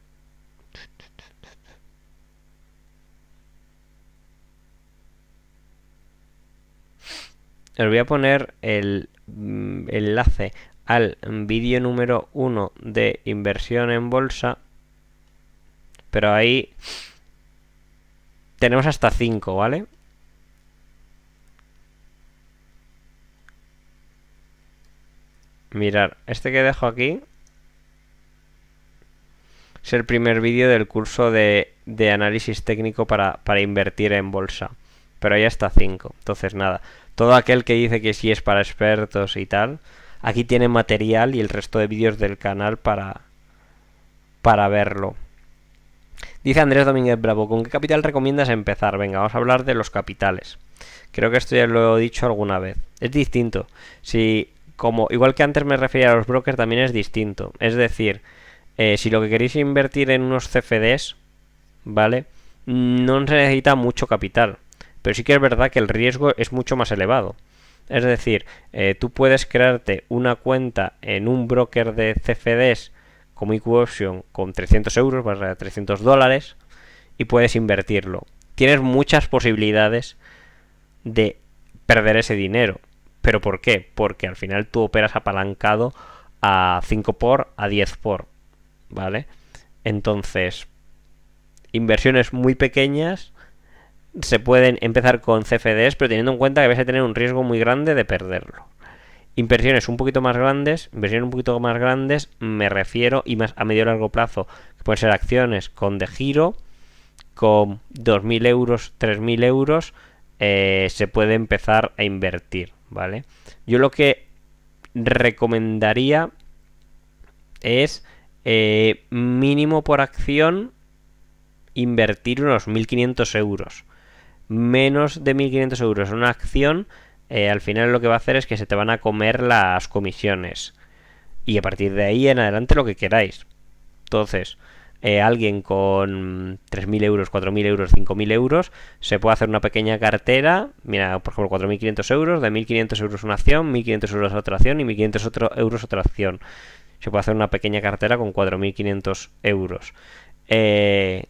Os voy a poner el mm, enlace al vídeo número 1 de inversión en bolsa. Pero ahí tenemos hasta 5, ¿vale? mirar, este que dejo aquí es el primer vídeo del curso de, análisis técnico para, invertir en bolsa. Pero ya está 5. Entonces, nada. Todo aquel que dice que sí es para expertos y tal, aquí tiene material y el resto de vídeos del canal para, para verlo. Dice Andrés Domínguez Bravo, ¿con qué capital recomiendas empezar? Venga, vamos a hablar de los capitales. Creo que esto ya lo he dicho alguna vez. Es distinto. Si como igual que antes me refería a los brokers, también es distinto. Es decir, eh, si lo que queréis invertir en unos CFDs, ¿vale? No se necesita mucho capital. Pero sí que es verdad que el riesgo es mucho más elevado. Es decir, eh, tú puedes crearte una cuenta en un broker de CFDs como IQ Option con 300 euros, 300 dólares, y puedes invertirlo. Tienes muchas posibilidades de perder ese dinero. ¿Pero por qué? Porque al final tú operas apalancado a 5 por, a 10 por, ¿vale? Entonces, inversiones muy pequeñas se pueden empezar con CFDs, pero teniendo en cuenta que vas a tener un riesgo muy grande de perderlo. Inversiones un poquito más grandes, inversiones un poquito más grandes, me refiero, y más a medio y largo plazo, que pueden ser acciones con de giro, con 2.000 euros, 3.000 euros, eh, se puede empezar a invertir. ¿vale? Yo lo que recomendaría es eh, mínimo por acción invertir unos 1.500 euros. Menos de 1.500 euros en una acción, eh, al final lo que va a hacer es que se te van a comer las comisiones. Y a partir de ahí en adelante lo que queráis. Entonces, eh, alguien con 3.000 euros, 4.000 euros, 5.000 euros, se puede hacer una pequeña cartera, mira, por ejemplo, 4.500 euros, de 1.500 euros una acción, 1.500 euros otra acción y 1.500 euros otra acción. Se puede hacer una pequeña cartera con 4.500 euros. Eh,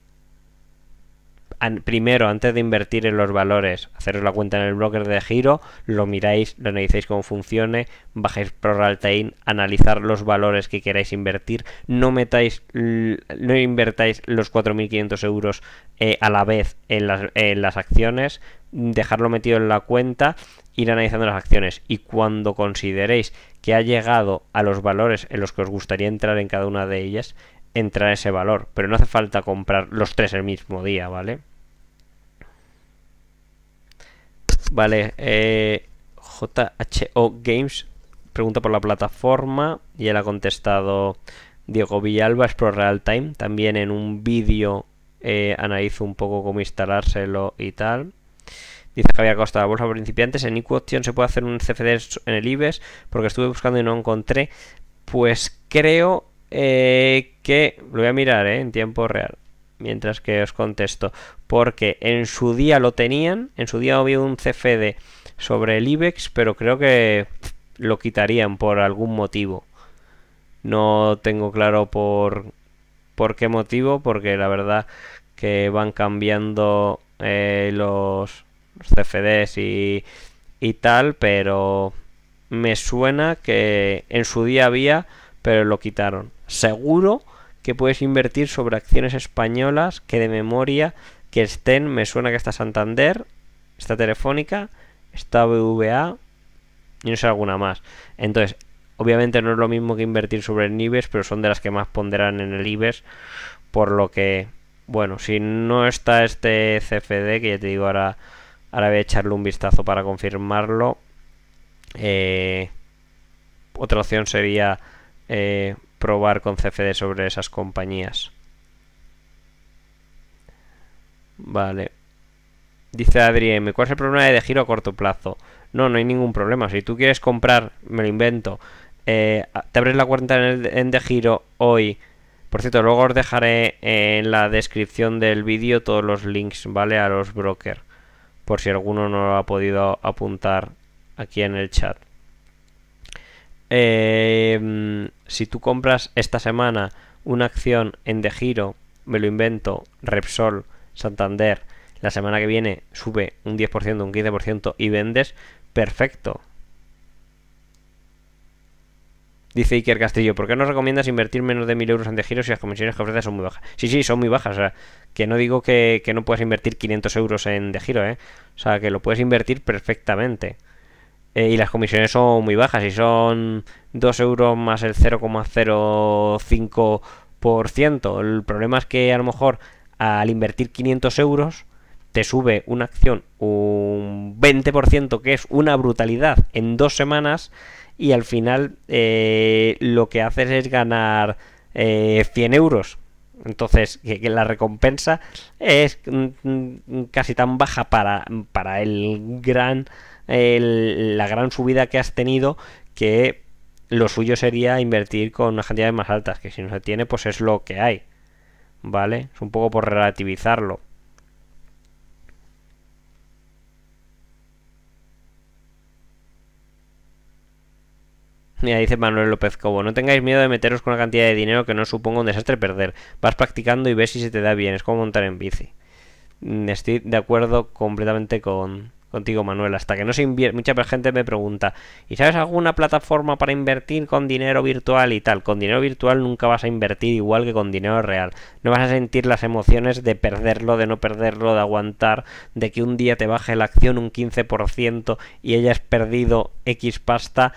primero, antes de invertir en los valores, haceros la cuenta en el broker de giro, lo miráis, lo analizáis cómo funcione, bajáis ProRaltain, analizar los valores que queráis invertir, no metáis, no invertáis los 4.500 euros eh, a la vez en las, en las acciones, dejarlo metido en la cuenta, ir analizando las acciones y cuando consideréis que ha llegado a los valores en los que os gustaría entrar en cada una de ellas, entrar ese valor, pero no hace falta comprar los tres el mismo día, ¿vale? Vale, eh, JHO Games pregunta por la plataforma y él ha contestado Diego Villalba, es Pro Real Time. También en un vídeo eh, analizo un poco cómo instalárselo y tal. Dice había costado la bolsa para principiantes, en IQOption se puede hacer un CFD en el IBEX porque estuve buscando y no encontré. Pues creo eh, que... Lo voy a mirar eh, en tiempo real mientras que os contesto, porque en su día lo tenían, en su día había un CFD sobre el IBEX, pero creo que lo quitarían por algún motivo. No tengo claro por, por qué motivo, porque la verdad que van cambiando eh, los, CFDs y, y tal, pero me suena que en su día había, pero lo quitaron. Seguro que puedes invertir sobre acciones españolas que de memoria que estén, me suena que está Santander, está Telefónica, está BVA y no sé alguna más. Entonces, obviamente no es lo mismo que invertir sobre el IBEX, pero son de las que más ponderan en el IBEX, por lo que, bueno, si no está este CFD, que ya te digo ahora, ahora voy a echarle un vistazo para confirmarlo, eh, otra opción sería... Eh, probar con CFD sobre esas compañías. Vale. Dice Adrián ¿cuál es el problema de giro a corto plazo? No, no hay ningún problema. Si tú quieres comprar, me lo invento, eh, te abres la cuenta en, de giro hoy. Por cierto, luego os dejaré en la descripción del vídeo todos los links, ¿vale? A los brokers. Por si alguno no lo ha podido apuntar aquí en el chat. Eh, si tú compras esta semana una acción en De Giro, me lo invento, Repsol, Santander, la semana que viene sube un 10%, un 15% y vendes, perfecto. Dice Iker Castillo, ¿por qué no recomiendas invertir menos de 1.000 euros en De Giro si las comisiones que ofreces son muy bajas? Sí, sí, son muy bajas. O sea, que no digo que, no puedas invertir 500 euros en De Giro, ¿eh? O sea, que lo puedes invertir perfectamente. Eh, y las comisiones son muy bajas y son 2 euros más el 0,05%. El problema es que a lo mejor al invertir 500 euros te sube una acción un 20%, que es una brutalidad, en dos semanas y al final eh, lo que haces es ganar eh, 100 euros. Entonces, que, la recompensa es mm, mm, casi tan baja para, para el gran, la gran subida que has tenido que lo suyo sería invertir con unas cantidades más altas, que si no se tiene, pues es lo que hay. ¿Vale? Es un poco por relativizarlo. Mira, dice Manuel López Cobo, no tengáis miedo de meteros con una cantidad de dinero que no suponga un desastre perder. Vas practicando y ves si se te da bien, es como montar en bici. Mm, estoy de acuerdo completamente con, contigo, Manuel. Hasta que no se invierte. Mucha gente me pregunta, ¿y sabes alguna plataforma para invertir con dinero virtual y tal? Con dinero virtual nunca vas a invertir igual que con dinero real. No vas a sentir las emociones de perderlo, de no perderlo, de aguantar, de que un día te baje la acción un 15% y hayas perdido X pasta.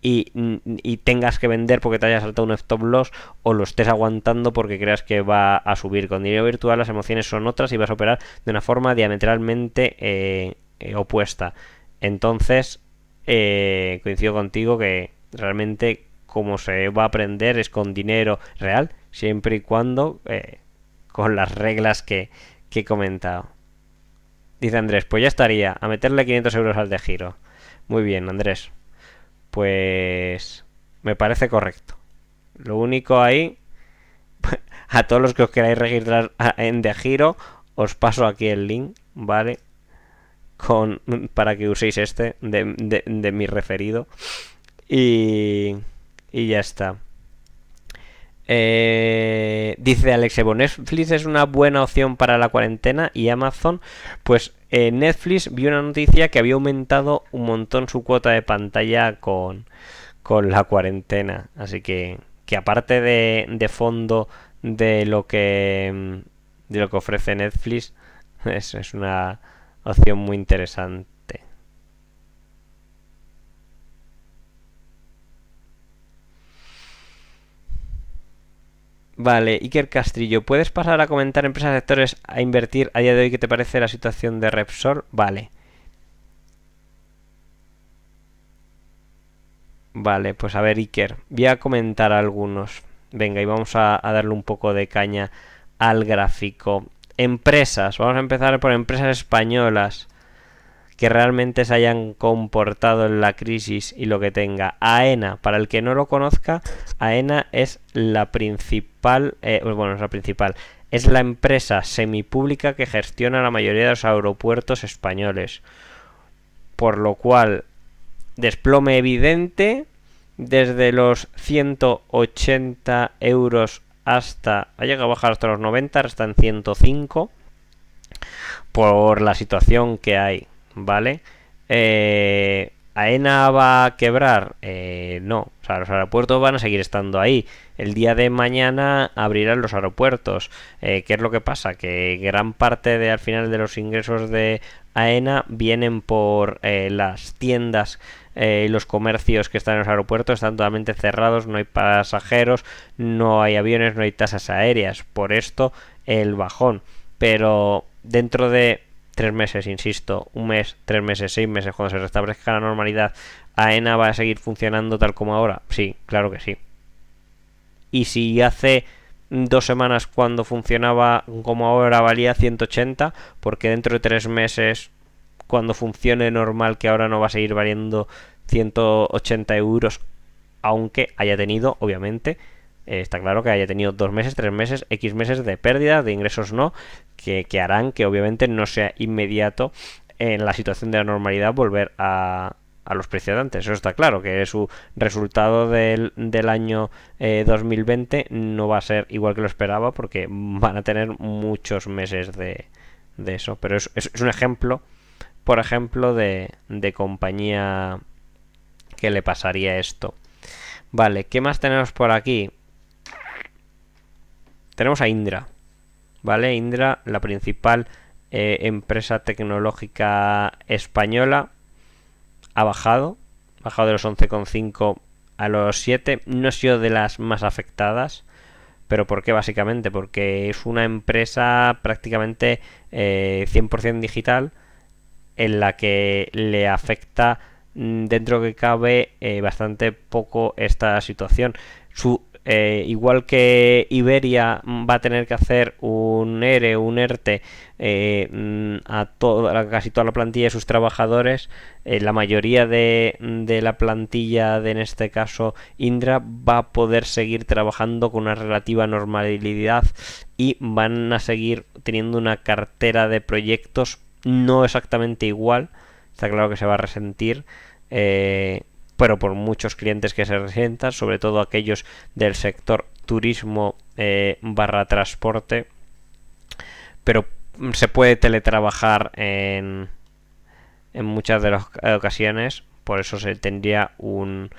Y, mm, y, tengas que vender porque te haya saltado un stop loss o lo estés aguantando porque creas que va a subir con dinero virtual las emociones son otras y vas a operar de una forma diametralmente eh, eh, opuesta. Entonces, eh, coincido contigo que realmente como se va a aprender es con dinero real, siempre y cuando eh, con las reglas que, que he comentado. Dice Andrés, pues ya estaría, a meterle 500 euros al de giro. Muy bien, Andrés. Pues me parece correcto. Lo único ahí, a todos los que os queráis registrar ah, en de giro, os paso aquí el link, ¿vale? con, para que uséis este de, mi referido. Y, y ya está. Eh, dice Alex Netflix es una buena opción para la cuarentena y Amazon, pues eh, Netflix vio una noticia que había aumentado un montón su cuota de pantalla con, la cuarentena. Así que, que aparte de, de, fondo de lo que, de lo que ofrece Netflix, es una opción muy interesante. Vale, Iker Castrillo, ¿puedes pasar a comentar empresas sectores a invertir a día de hoy? ¿Qué te parece la situación de Repsol? Vale. Vale, pues a ver, Iker, voy a comentar algunos. Venga, y vamos a darle un poco de caña al gráfico empresas. Vamos a empezar por empresas españolas que realmente se hayan comportado en la crisis y lo que tenga. AENA, para el que no lo conozca, AENA es la principal, eh, pues bueno, es la principal, es la empresa semipública que gestiona la mayoría de los aeropuertos españoles. Por lo cual, desplome evidente desde los 180 euros hasta... Ha llegado a bajar hasta los 90, está en 105 por la situación que hay, ¿vale? Eh, ¿AENA va a quebrar? Eh, no, o los aeropuertos van a seguir estando ahí. El día de mañana abrirán los aeropuertos. Eh, ¿Qué es lo que pasa? Que gran parte de al final de los ingresos de AENA vienen por las tiendas eh, los comercios que están en los aeropuertos están totalmente cerrados, no hay pasajeros, no hay aviones, no hay tasas aéreas. Por esto el bajón. Pero dentro de tres meses, insisto, un mes, tres meses, seis meses, cuando se restablezca la normalidad, AENA va a seguir funcionando tal como ahora. Sí, claro que sí. Y si hace dos semanas cuando funcionaba como ahora valía 180, porque dentro de tres meses cuando funcione normal, que ahora no va a seguir valiendo 180 euros, aunque haya tenido, obviamente, eh, está claro que haya tenido dos meses, tres meses, X meses de pérdida, de ingresos no, que, harán que obviamente no sea inmediato en la situación de la normalidad volver a, los precios de antes. Eso está claro, que su resultado del, año 2020 eh, no va a ser igual que lo esperaba porque van a tener muchos meses de, eso. Pero es un ejemplo por ejemplo, de, compañía que le pasaría esto. Vale, ¿qué más tenemos por aquí? Tenemos a Indra. ¿Vale? Indra, la principal eh, empresa tecnológica española, ha bajado. Bajado de los 11,5 a los 7. No ha sido de las más afectadas. ¿Pero por qué? Básicamente porque es una empresa prácticamente 100% eh, digital en la que le afecta mm, dentro que cabe eh, bastante poco esta situación. Su, eh, igual que Iberia mm, va a tener que hacer un ERE, un ERTE eh, mm, a, casi toda la plantilla de sus trabajadores, la mayoría de, de, la plantilla de en este caso Indra va a poder seguir trabajando con una relativa normalidad y van a seguir teniendo una cartera de proyectos no exactamente igual. Está claro que se va a resentir. Eh, pero por muchos clientes que se resientan, sobre todo aquellos del sector turismo eh, barra transporte. Pero mm, se puede teletrabajar en, en muchas de las ocasiones, por eso se tendría un,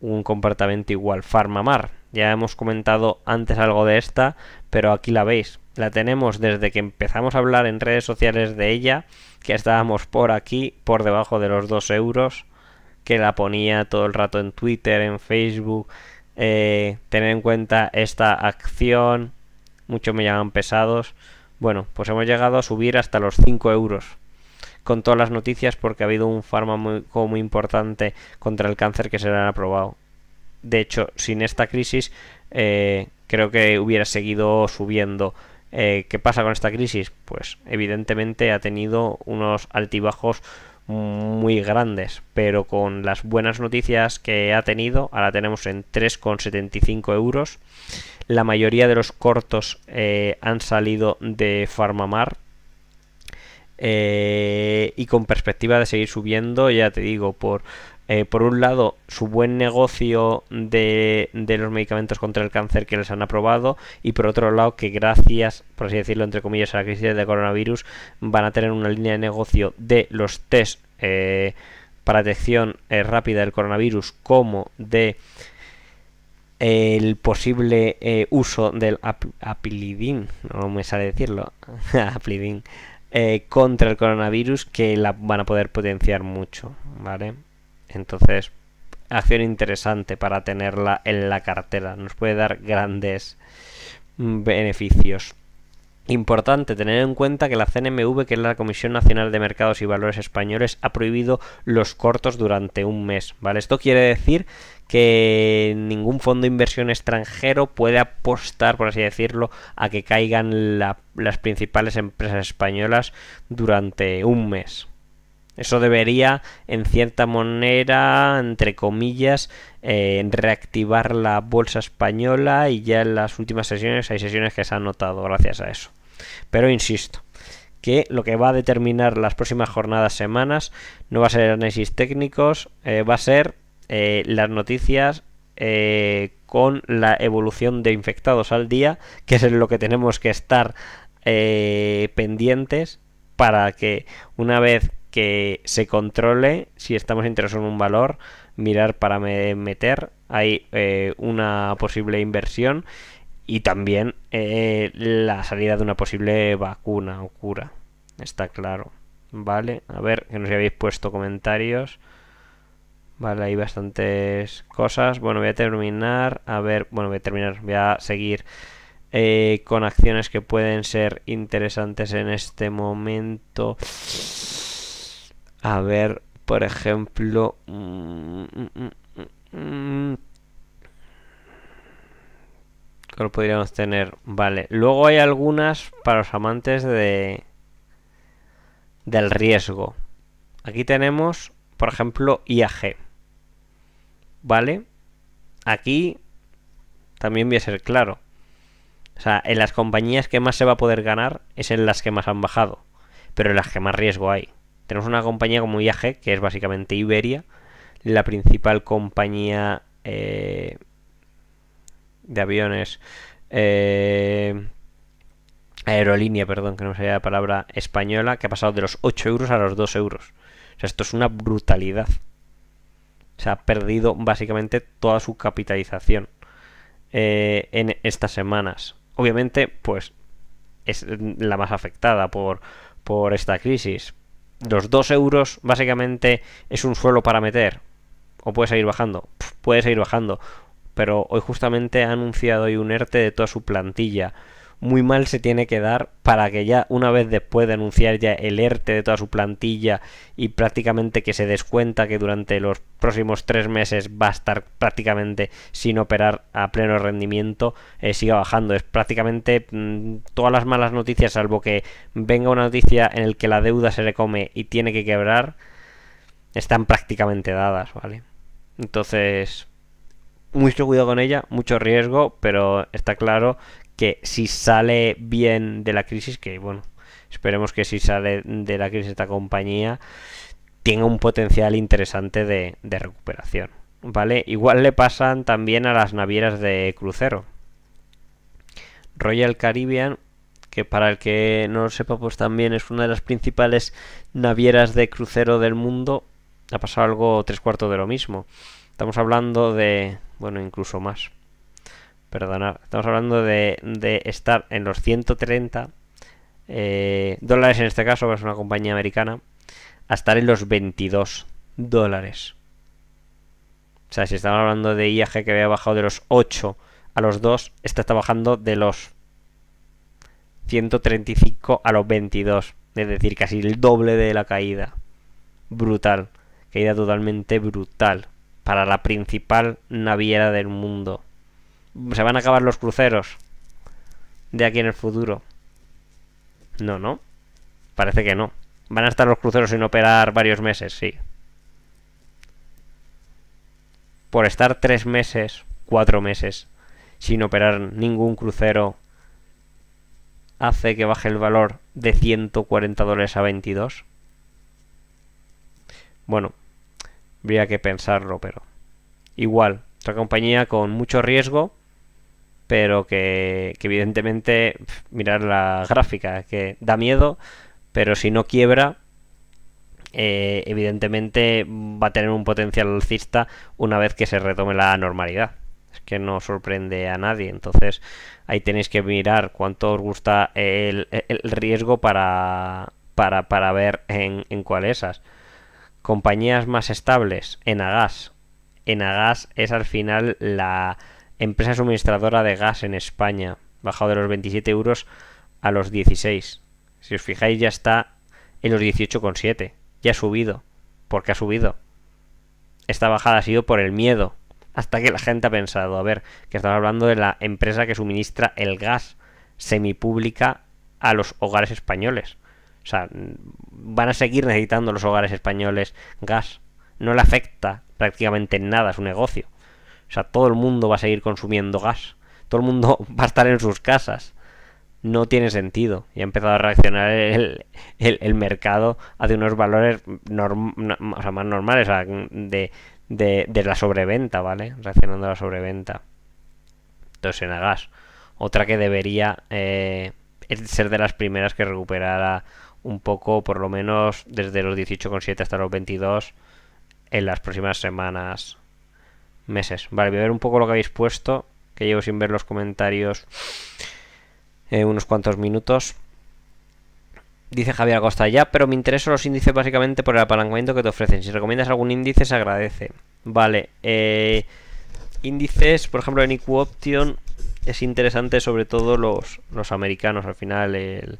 un comportamiento igual. Farmamar, ya hemos comentado antes algo de esta, pero aquí la veis la tenemos desde que empezamos a hablar en redes sociales de ella, que estábamos por aquí, por debajo de los 2 euros, que la ponía todo el rato en Twitter, en Facebook, eh, tener en cuenta esta acción, muchos me llaman pesados, bueno, pues hemos llegado a subir hasta los 5 euros con todas las noticias porque ha habido un fármaco muy importante contra el cáncer que se han aprobado. De hecho, sin esta crisis eh, creo que hubiera seguido subiendo. Eh, ¿Qué pasa con esta crisis? Pues evidentemente ha tenido unos altibajos muy grandes, pero con las buenas noticias que ha tenido, ahora tenemos en 3,75 euros. La mayoría de los cortos eh, han salido de Farmamar. Eh, y con perspectiva de seguir subiendo, ya te digo, por eh, por un lado, su buen negocio de, los medicamentos contra el cáncer que les han aprobado y por otro lado que gracias, por así decirlo, entre comillas, a la crisis del coronavirus, van a tener una línea de negocio de los test eh, para detección eh, rápida del coronavirus como de el posible uso del apilidin, no me sale decirlo, contra el coronavirus que la van a poder potenciar mucho, ¿vale? Entonces, acción interesante para tenerla en la cartera. Nos puede dar grandes mm, beneficios. Importante tener en cuenta que la CNMV, que es la Comisión Nacional de Mercados y Valores Españoles, ha prohibido los cortos durante un mes. ¿vale? Esto quiere decir que ningún fondo de inversión extranjero puede apostar, por así decirlo, a que caigan las principales empresas españolas durante un mes. Eso debería, en cierta manera, entre comillas, eh, reactivar la bolsa española y ya en las últimas sesiones hay sesiones que se han notado gracias a eso. Pero insisto, que lo que va a determinar las próximas jornadas, semanas, no va a ser análisis técnicos, eh, va a ser eh, las noticias con la evolución de infectados al día, que es en lo que tenemos que estar pendientes para que una vez que se controle si estamos interesados en un valor, mirar para meter, hay eh, una posible inversión y también eh, la salida de una posible vacuna o cura. Está claro. Vale, a ver, que nos habéis puesto comentarios. Vale, hay bastantes cosas. Bueno, voy a terminar. A ver, bueno, voy a terminar. Voy a seguir eh, con acciones que pueden ser interesantes en este momento. A ver, por ejemplo... Mmm, podríamos tener. Vale. Luego hay algunas para los amantes de del riesgo. Aquí tenemos, por ejemplo, IAG. ¿Vale? Aquí también voy a ser claro. O sea, en las compañías que más se va a poder ganar es en las que más han bajado, pero en las que más riesgo hay. Tenemos una compañía como viaje que es básicamente Iberia, la principal compañía eh, de aviones, eh, aerolínea, perdón, que no me la palabra española, que ha pasado de los 8 euros a los 2 euros. esto es una brutalidad. Se ha perdido básicamente toda su capitalización eh, en estas semanas. Obviamente, pues es la más afectada por, por esta crisis, los 2 euros básicamente es un suelo para meter. O puede seguir bajando. Puedes puede seguir bajando. Pero hoy justamente ha anunciado hoy un ERTE de toda su plantilla muy mal se tiene que dar para que ya una vez después de anunciar ya el ERTE de toda su plantilla y prácticamente que se descuenta que durante los próximos tres meses va a estar prácticamente sin operar a pleno rendimiento, eh, siga bajando. Es prácticamente mm, todas las malas noticias, salvo que venga una noticia en la que la deuda se le come y tiene que quebrar, están prácticamente dadas, ¿vale? Entonces, mucho cuidado con ella, mucho riesgo, pero está claro que si sale bien de la crisis, que bueno, esperemos que si sale de la crisis esta compañía, tenga un potencial interesante de, recuperación. ¿Vale? Igual le pasan también a las navieras de crucero. Royal Caribbean, que para el que no lo sepa, pues también es una de las principales navieras de crucero del mundo, ha pasado algo tres cuartos de lo mismo. Estamos hablando de, bueno, incluso más. Perdonad, estamos hablando de, estar en los 130 eh, dólares en este caso, que es una compañía americana, a estar en los 22 dólares. O sea, si estamos hablando de IAG que había bajado de los 8 a los 2, esta está bajando de los 135 a los 22. Es decir, casi el doble de la caída. Brutal. Caída totalmente brutal. Para la principal naviera del mundo. Se van a acabar los cruceros de aquí en el futuro. No, no. Parece que no. Van a estar los cruceros sin operar varios meses, sí. Por estar tres meses, cuatro meses, sin operar ningún crucero, hace que baje el valor de 140 dólares a 22. Bueno, habría que pensarlo, pero igual, otra compañía con mucho riesgo pero que, evidentemente, mirar la gráfica, que da miedo, pero si no quiebra, eh, evidentemente va a tener un potencial alcista una vez que se retome la normalidad. Es que no sorprende a nadie. Entonces ahí tenéis que mirar cuánto os gusta el, riesgo para, para, para, ver en, en esas. Compañías más estables, en Agas. En Agas es al final la, empresa suministradora de gas en España, bajado de los 27 euros a los 16. Si os fijáis ya está en los 18,7. Ya ha subido. ¿Por qué ha subido? Esta bajada ha sido por el miedo. Hasta que la gente ha pensado, a ver, que estamos hablando de la empresa que suministra el gas semipública a los hogares españoles. O sea, van a seguir necesitando los hogares españoles gas. No le afecta prácticamente nada a su negocio. O sea, todo el mundo va a seguir consumiendo gas. Todo el mundo va a estar en sus casas. No tiene sentido. Y ha empezado a reaccionar el, el, mercado hacia unos valores más normales, de, la sobreventa, ¿vale? Reaccionando a la sobreventa. Entonces, en gas. Otra que debería eh, ser de las primeras que recuperara un poco, por lo menos desde los 18,7 hasta los 22 en las próximas semanas meses. Vale, voy a ver un poco lo que habéis puesto, que llevo sin ver los comentarios eh, unos cuantos minutos. Dice Javier Costa, ya, pero me interesan los índices básicamente por el apalancamiento que te ofrecen. Si recomiendas algún índice, se agradece. Vale, eh, índices, por ejemplo, en IQ Option es interesante sobre todo los, los americanos. Al final, el,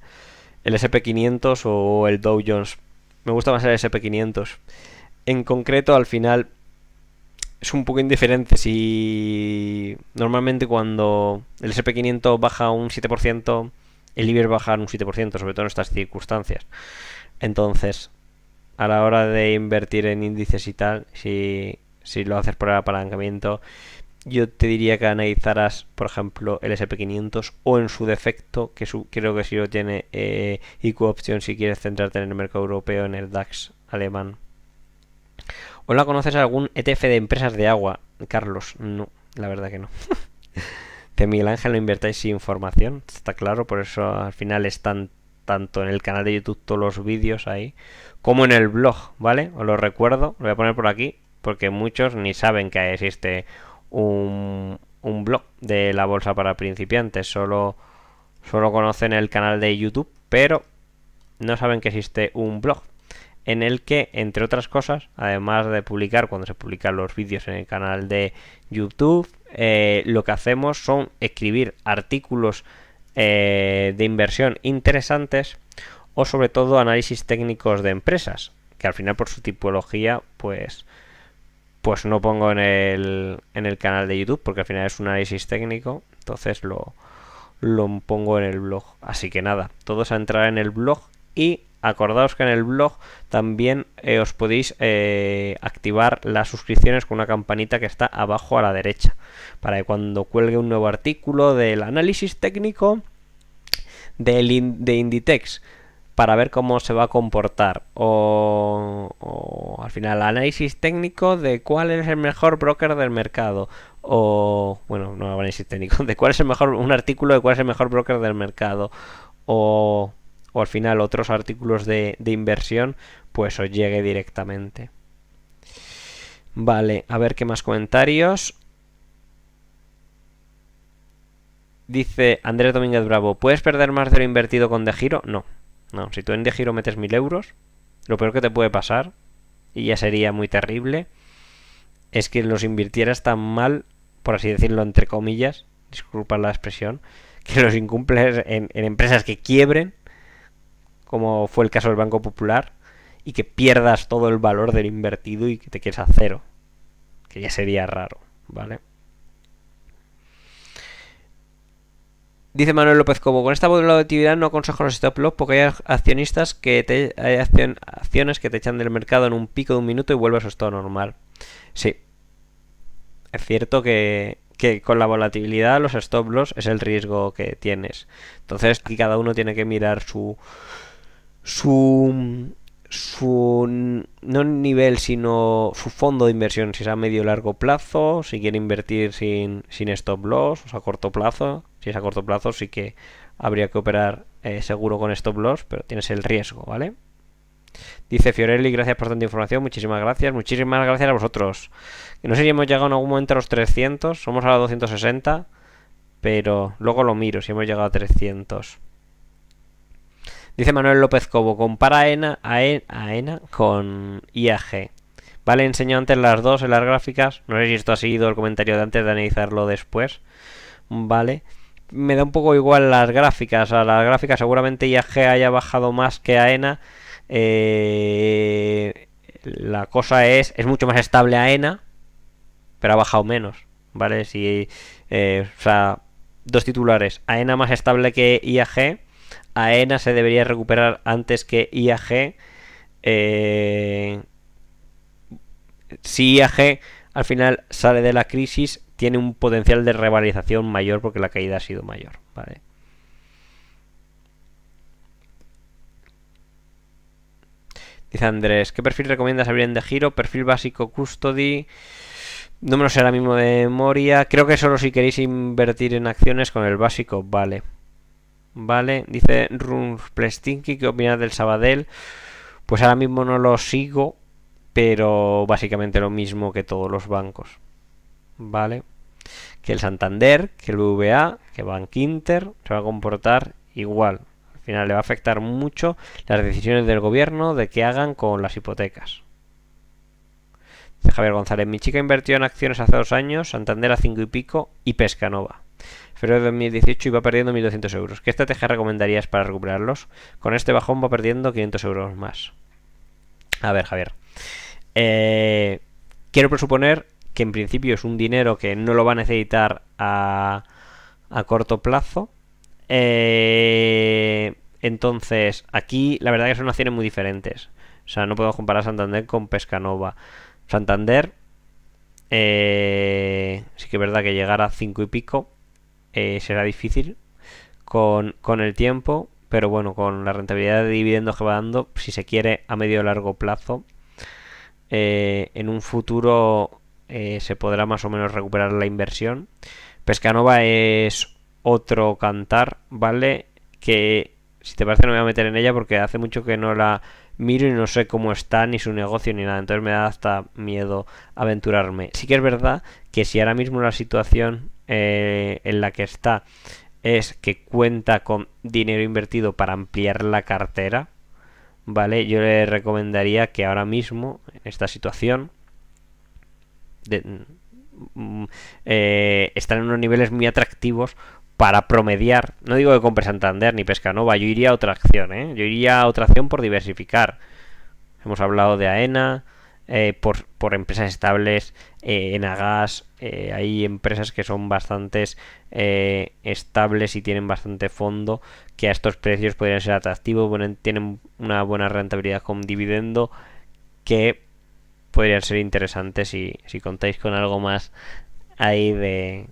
el SP500 o el Dow Jones. Me gusta más el SP500. En concreto, al final, es un poco indiferente si normalmente cuando el SP500 baja un 7%, el IBER baja un 7%, sobre todo en estas circunstancias. Entonces, a la hora de invertir en índices y tal, si, si lo haces por el apalancamiento, yo te diría que analizaras, por ejemplo, el SP500 o en su defecto, que creo que si lo tiene eh, IQ Option si quieres centrarte en el mercado europeo, en el DAX alemán. Hola, ¿conoces algún ETF de empresas de agua? Carlos, no, la verdad que no. que Miguel Ángel lo invertáis sin información, está claro, por eso al final están tanto en el canal de YouTube todos los vídeos ahí, como en el blog, ¿vale? Os lo recuerdo, lo voy a poner por aquí, porque muchos ni saben que existe un, un blog de la bolsa para principiantes, solo, solo conocen el canal de YouTube, pero no saben que existe un blog en el que, entre otras cosas, además de publicar cuando se publican los vídeos en el canal de YouTube, eh, lo que hacemos son escribir artículos eh, de inversión interesantes o sobre todo análisis técnicos de empresas, que al final por su tipología, pues, pues no pongo en el, en el canal de YouTube, porque al final es un análisis técnico, entonces lo, lo pongo en el blog. Así que nada, todos a entrar en el blog y acordaos que en el blog también eh, os podéis eh, activar las suscripciones con una campanita que está abajo a la derecha para que cuando cuelgue un nuevo artículo del análisis técnico de Inditex para ver cómo se va a comportar o, o, al final análisis técnico de cuál es el mejor broker del mercado o bueno no análisis técnico de cuál es el mejor un artículo de cuál es el mejor broker del mercado o o al final otros artículos de, inversión, pues os llegue directamente. Vale, a ver qué más comentarios. Dice Andrés Domínguez Bravo, ¿puedes perder más de lo invertido con De Giro? No, no, si tú en De Giro metes mil euros, lo peor que te puede pasar, y ya sería muy terrible, es que los invirtieras tan mal, por así decirlo, entre comillas, disculpa la expresión, que los incumples en, en empresas que quiebren como fue el caso del Banco Popular, y que pierdas todo el valor del invertido y que te quedes a cero, que ya sería raro, ¿vale? Dice Manuel López Cobo, con esta volatilidad no aconsejo los stop loss porque hay accionistas que te, hay acciones que te echan del mercado en un pico de un minuto y vuelves a su estado normal. Sí. Es cierto que, que, con la volatilidad los stop loss es el riesgo que tienes. Entonces aquí cada uno tiene que mirar su, su, su no nivel, sino su fondo de inversión, si es a medio o largo plazo, si quiere invertir sin, stop loss, o sea, a corto plazo. Si es a corto plazo, sí que habría que operar eh, seguro con stop loss, pero tienes el riesgo, ¿vale? Dice Fiorelli, gracias por tanta información, muchísimas gracias, muchísimas gracias a vosotros. Que no sé si hemos llegado en algún momento a los 300, somos a los 260, pero luego lo miro si hemos llegado a 300. Dice Manuel López Cobo, compara AENA, a e, con IAG. Vale, enseño antes las dos en las gráficas. No sé si esto ha seguido el comentario de antes de analizarlo después. Vale. Me da un poco igual las gráficas. A las gráficas seguramente IAG haya bajado más que AENA. Eh, la cosa es, es mucho más estable AENA, pero ha bajado menos. ¿Vale? Si, eh, o sea, dos titulares. AENA más estable que IAG AENA se debería recuperar antes que IAG. Eh, si IAG al final sale de la crisis, tiene un potencial de revalorización mayor porque la caída ha sido mayor. ¿vale? Dice Andrés, ¿qué perfil recomiendas abrir en de giro? Perfil básico custody. No me lo sé ahora mismo de memoria. Creo que solo si queréis invertir en acciones con el básico, vale. ¿vale? Dice Runsplestinki, ¿qué opinas del Sabadell? Pues ahora mismo no lo sigo, pero básicamente lo mismo que todos los bancos, ¿vale? Que el Santander, que el VA, que Bank Inter, se va a comportar igual. Al final le va a afectar mucho las decisiones del gobierno de qué hagan con las hipotecas. Dice Javier González, mi chica invertió en acciones hace dos años, Santander a cinco y pico y Pescanova febrero de 2018 y va perdiendo 1.200 euros. ¿Qué estrategia recomendarías para recuperarlos? Con este bajón va perdiendo 500 euros más. A ver, Javier. Eh, quiero presuponer que en principio es un dinero que no lo va a necesitar a, a corto plazo. Eh, entonces, aquí la verdad es que son acciones muy diferentes. O sea, no podemos comparar Santander con Pescanova. Santander, eh, sí que es verdad que llegar a 5 y pico eh, será difícil con, el tiempo, pero bueno, con la rentabilidad de dividendos que va dando, si se quiere a medio o largo plazo, eh, en un futuro eh, se podrá más o menos recuperar la inversión. Pescanova es otro cantar, ¿vale? Que si te parece no me voy a meter en ella porque hace mucho que no la miro y no sé cómo está ni su negocio ni nada, entonces me da hasta miedo aventurarme. Sí que es verdad que si ahora mismo la situación eh, en la que está es que cuenta con dinero invertido para ampliar la cartera, ¿vale? Yo le recomendaría que ahora mismo, en esta situación, mm, eh, están en unos niveles muy atractivos para promediar. No digo que compre Santander ni Pescanova, yo iría a otra acción, ¿eh? Yo iría a otra acción por diversificar. Hemos hablado de AENA, eh, por, empresas estables. Eh, en Agas eh, hay empresas que son bastantes estables y tienen bastante fondo, que a estos precios podrían ser atractivos, tienen una buena rentabilidad con dividendo, que podrían ser interesantes si, si contáis con algo más ahí de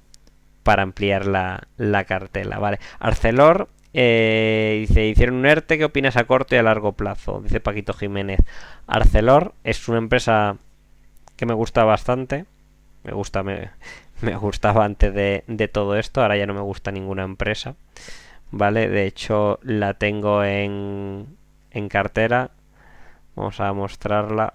para ampliar la, la cartela, ¿vale? Arcelor eh, dice, hicieron un ERTE, ¿qué opinas a corto y a largo plazo? Dice Paquito Jiménez. Arcelor es una empresa que me gusta bastante. Me gusta, me, gustaba antes de, de, todo esto, ahora ya no me gusta ninguna empresa. ¿Vale? De hecho, la tengo en, en cartera. Vamos a mostrarla.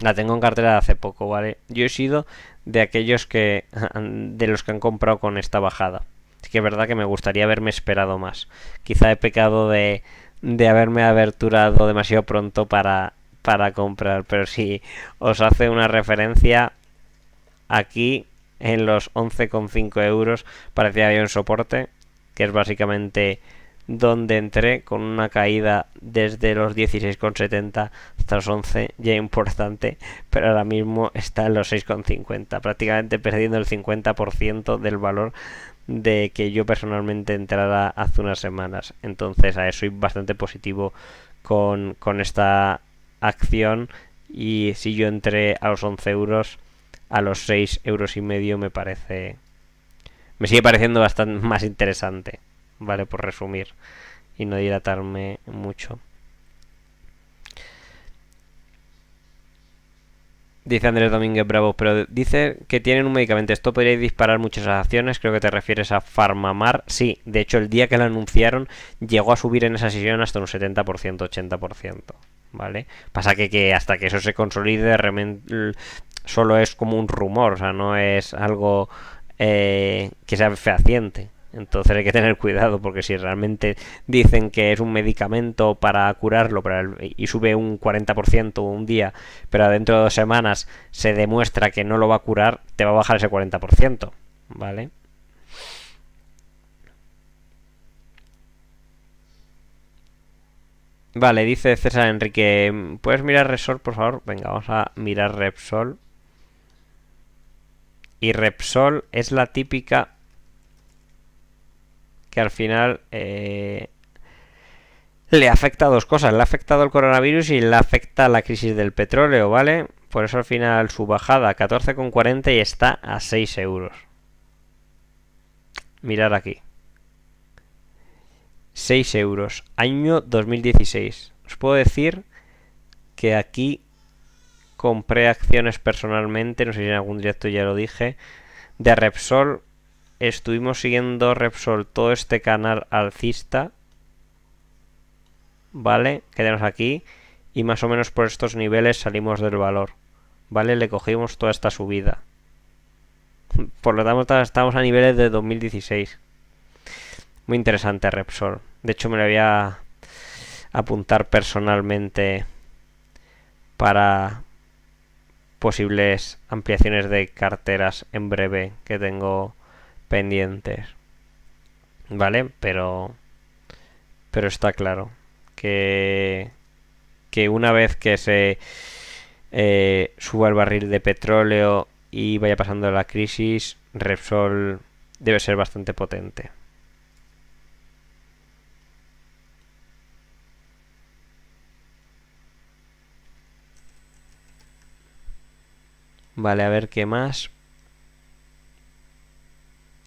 La tengo en cartera de hace poco, ¿vale? Yo he sido de aquellos que. de los que han comprado con esta bajada que es verdad que me gustaría haberme esperado más. Quizá he pecado de, haberme aberturado demasiado pronto para, para comprar, pero si os hace una referencia aquí en los 11,5 euros parecía haber un soporte, que es básicamente donde entré con una caída desde los 16,70 hasta los 11, ya importante, pero ahora mismo está en los 6,50, prácticamente perdiendo el 50% del valor de que yo personalmente entrara hace unas semanas. Entonces, a eso soy bastante positivo con, con esta acción y si yo entré a los 11 euros, a los 6 euros y medio me parece... Me sigue pareciendo bastante más interesante, ¿vale? Por resumir y no dilatarme mucho. Dice Andrés Domínguez Bravo, pero dice que tienen un medicamento. Esto podría disparar muchas acciones. Creo que te refieres a Farmamar. Sí, de hecho, el día que lo anunciaron llegó a subir en esa sesión hasta un 70%, 80%. ¿Vale? Pasa que, que hasta que eso se consolide, solo es como un rumor, o sea, no es algo eh, que sea fehaciente. Entonces hay que tener cuidado porque si realmente dicen que es un medicamento para curarlo y sube un 40% un día, pero dentro de dos semanas se demuestra que no lo va a curar, te va a bajar ese 40%, ¿vale? Vale, dice César Enrique, ¿puedes mirar Repsol, por favor? Venga, vamos a mirar Repsol. Y Repsol es la típica que al final eh, le afecta dos cosas. Le ha afectado el coronavirus y le afecta la crisis del petróleo, ¿vale? Por eso al final su bajada 14,40 y está a 6 euros. Mirar aquí. 6 euros. Año 2016. Os puedo decir que aquí compré acciones personalmente, no sé si en algún directo ya lo dije, de Repsol estuvimos siguiendo Repsol todo este canal alcista, ¿vale? Quedamos aquí y más o menos por estos niveles salimos del valor, ¿vale? Le cogimos toda esta subida. Por lo tanto, estamos a niveles de 2016. Muy interesante Repsol. De hecho, me lo voy a apuntar personalmente para posibles ampliaciones de carteras en breve que tengo pendientes. ¿Vale? Pero. Pero está claro que. Que una vez que se eh, suba el barril de petróleo y vaya pasando la crisis, Repsol debe ser bastante potente. Vale, a ver qué más.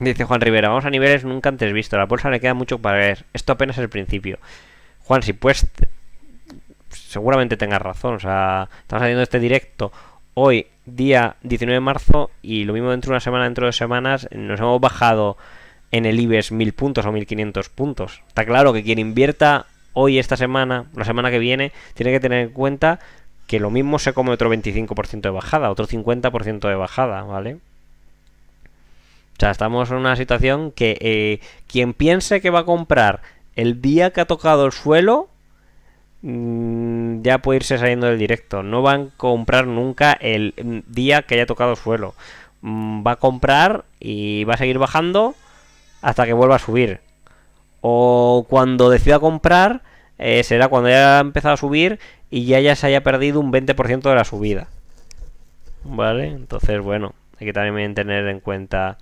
Dice Juan Rivera, vamos a niveles nunca antes visto. La bolsa le queda mucho para ver. Esto apenas es el principio. Juan, si pues seguramente tengas razón. O sea, estamos haciendo este directo hoy, día 19 de marzo, y lo mismo dentro de una semana, dentro de dos semanas, nos hemos bajado en el IBEX 1000 puntos o 1500 puntos. Está claro que quien invierta hoy, esta semana, la semana que viene, tiene que tener en cuenta que lo mismo se come otro 25% de bajada, otro 50% de bajada, ¿vale? sea, estamos en una situación que eh, quien piense que va a comprar el día que ha tocado el suelo, mm, ya puede irse saliendo del directo. No van a comprar nunca el mm, día que haya tocado el suelo. Mm, va a comprar y va a seguir bajando hasta que vuelva a subir. O cuando decida comprar, eh, será cuando haya empezado a subir y ya, ya se haya perdido un 20% de la subida. ¿Vale? Entonces, bueno, hay que también tener en cuenta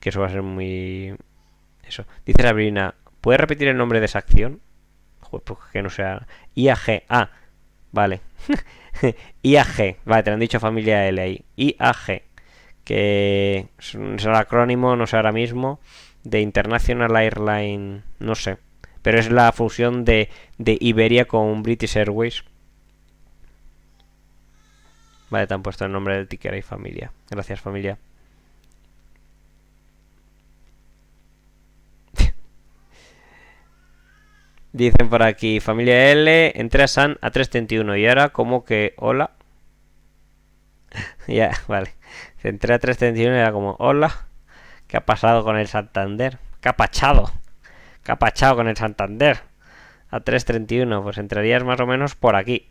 que, eso va a ser muy... Eso. Dice Sabrina, ¿puedes repetir el nombre de esa acción? pues que no sea... IAG. Ah, vale. IAG. Vale, te lo han dicho familia L ahí. IAG. Que es el acrónimo, no sé ahora mismo, de International Airline, no sé. Pero es la fusión de, Iberia con British Airways. Vale, te han puesto el nombre del ticker y familia. Gracias, familia. Dicen por aquí, familia L, entré a San a 3.31 y ahora como que, hola. ya, vale. Entré a 3.31 y era como, hola. ¿Qué ha pasado con el Santander? capachado capachado con el Santander? A 3.31, pues entrarías más o menos por aquí.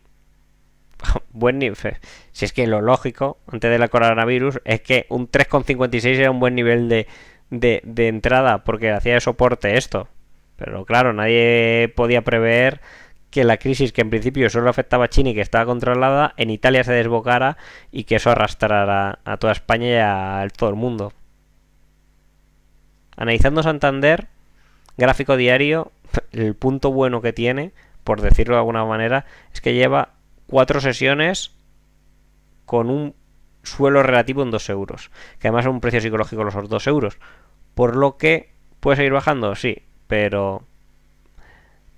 buen nivel. Si es que lo lógico, antes del coronavirus, es que un 3,56 era un buen nivel de, de, de entrada, porque hacía de soporte esto. Pero claro, nadie podía prever que la crisis que en principio solo afectaba a China y que estaba controlada, en Italia se desbocara y que eso arrastrara a toda España y a todo el mundo. Analizando Santander, gráfico diario, el punto bueno que tiene, por decirlo de alguna manera, es que lleva cuatro sesiones con un suelo relativo en dos euros, que además es un precio psicológico los dos euros, por lo que puede seguir bajando, sí, pero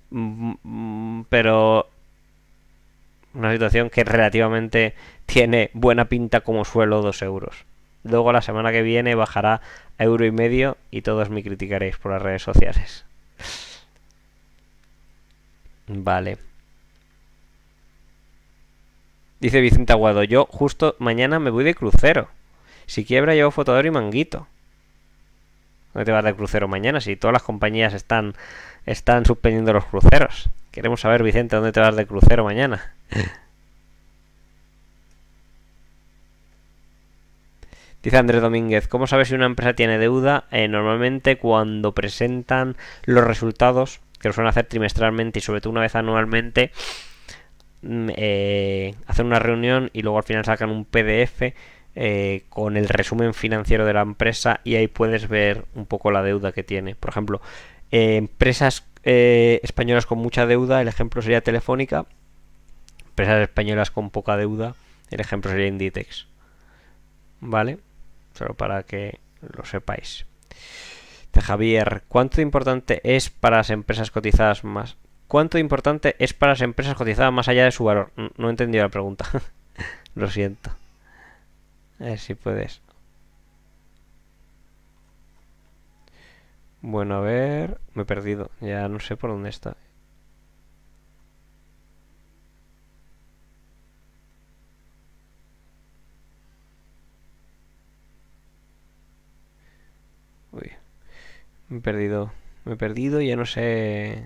mm, mm, pero una situación que relativamente tiene buena pinta como suelo dos euros. Luego la semana que viene bajará a euro y medio y todos me criticaréis por las redes sociales. Vale. Dice Vicente Aguado, yo justo mañana me voy de crucero. Si quiebra llevo fotador y manguito. ¿Dónde te vas de crucero mañana si todas las compañías están, están suspendiendo los cruceros. Queremos saber, Vicente, dónde te vas de crucero mañana. Dice Andrés Domínguez, ¿cómo sabes si una empresa tiene deuda? Eh, normalmente cuando presentan los resultados, que lo suelen hacer trimestralmente y sobre todo una vez anualmente, mm, eh, hacen una reunión y luego al final sacan un PDF eh, con el resumen financiero de la empresa y ahí puedes ver un poco la deuda que tiene. Por ejemplo, eh, empresas eh, españolas con mucha deuda, el ejemplo sería Telefónica. Empresas españolas con poca deuda, el ejemplo sería Inditex. ¿Vale? Solo para que lo sepáis. De Javier, ¿cuánto importante es para las empresas cotizadas más? ¿Cuánto importante es para las empresas cotizadas más allá de su valor? Mm, no he entendido la pregunta. lo siento. A ver si puedes. Bueno, a ver... Me he perdido. Ya no sé por dónde está. Uy. Me he perdido. Me he perdido ya no sé...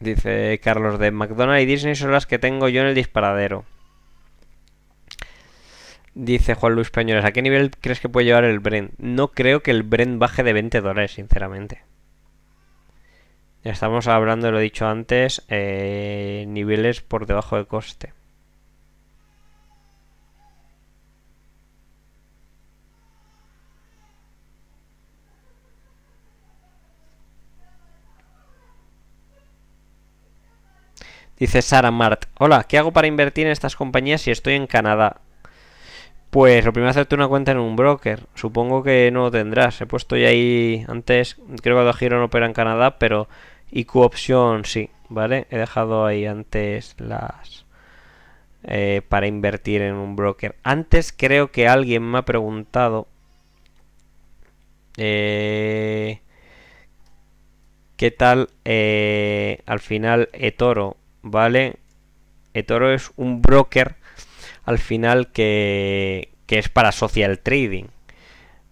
Dice Carlos de McDonald's y Disney son las que tengo yo en el disparadero. Dice Juan Luis Peñoles, ¿a qué nivel crees que puede llevar el Brent? No creo que el Brent baje de 20 dólares, sinceramente. Ya estamos hablando, lo he dicho antes, eh, niveles por debajo de coste. Dice Sara Mart, hola, ¿qué hago para invertir en estas compañías si estoy en Canadá? Pues lo primero es hacerte una cuenta en un broker. Supongo que no lo tendrás. He puesto ya ahí antes, creo que Giro no opera en Canadá, pero IQ Option sí, ¿vale? He dejado ahí antes las... Eh, para invertir en un broker. Antes creo que alguien me ha preguntado... Eh, ¿Qué tal eh, al final eToro? ¿vale? eToro es un broker al final que, es para social trading.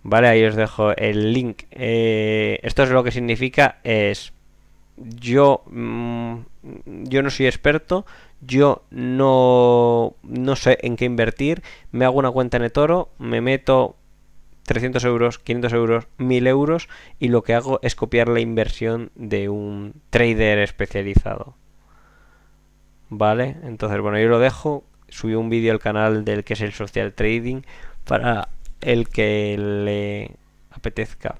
Vale, ahí os dejo el link. Eh, esto es lo que significa es yo mm, yo no soy experto, yo no no sé en qué invertir, me hago una cuenta en eToro, me meto 300 euros, 500 euros, 1000 euros y lo que hago es copiar la inversión de un trader especializado. ¿Vale? Entonces, bueno, yo lo dejo. Subí un vídeo al canal del que es el social trading para el que le apetezca.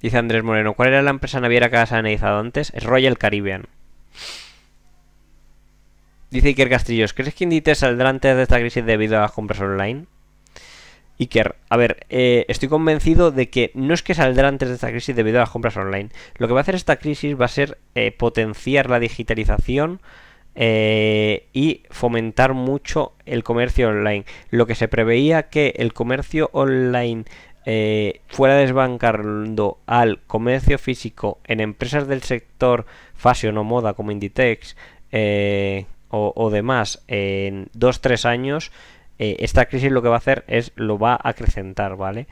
Dice Andrés Moreno, ¿cuál era la empresa naviera que has analizado antes? Es Royal Caribbean. Dice Iker Castillos, ¿crees que Inditex saldrá antes de esta crisis debido a las compras online? Iker, a ver, eh, estoy convencido de que no es que saldrá antes de esta crisis debido a las compras online. Lo que va a hacer esta crisis va a ser eh, potenciar la digitalización eh, y fomentar mucho el comercio online. Lo que se preveía que el comercio online fuera desbancando al comercio físico en empresas del sector fashion o moda como Inditex o, o demás en 2-3 años eh, esta crisis lo que va a hacer es lo va a acrecentar, ¿vale?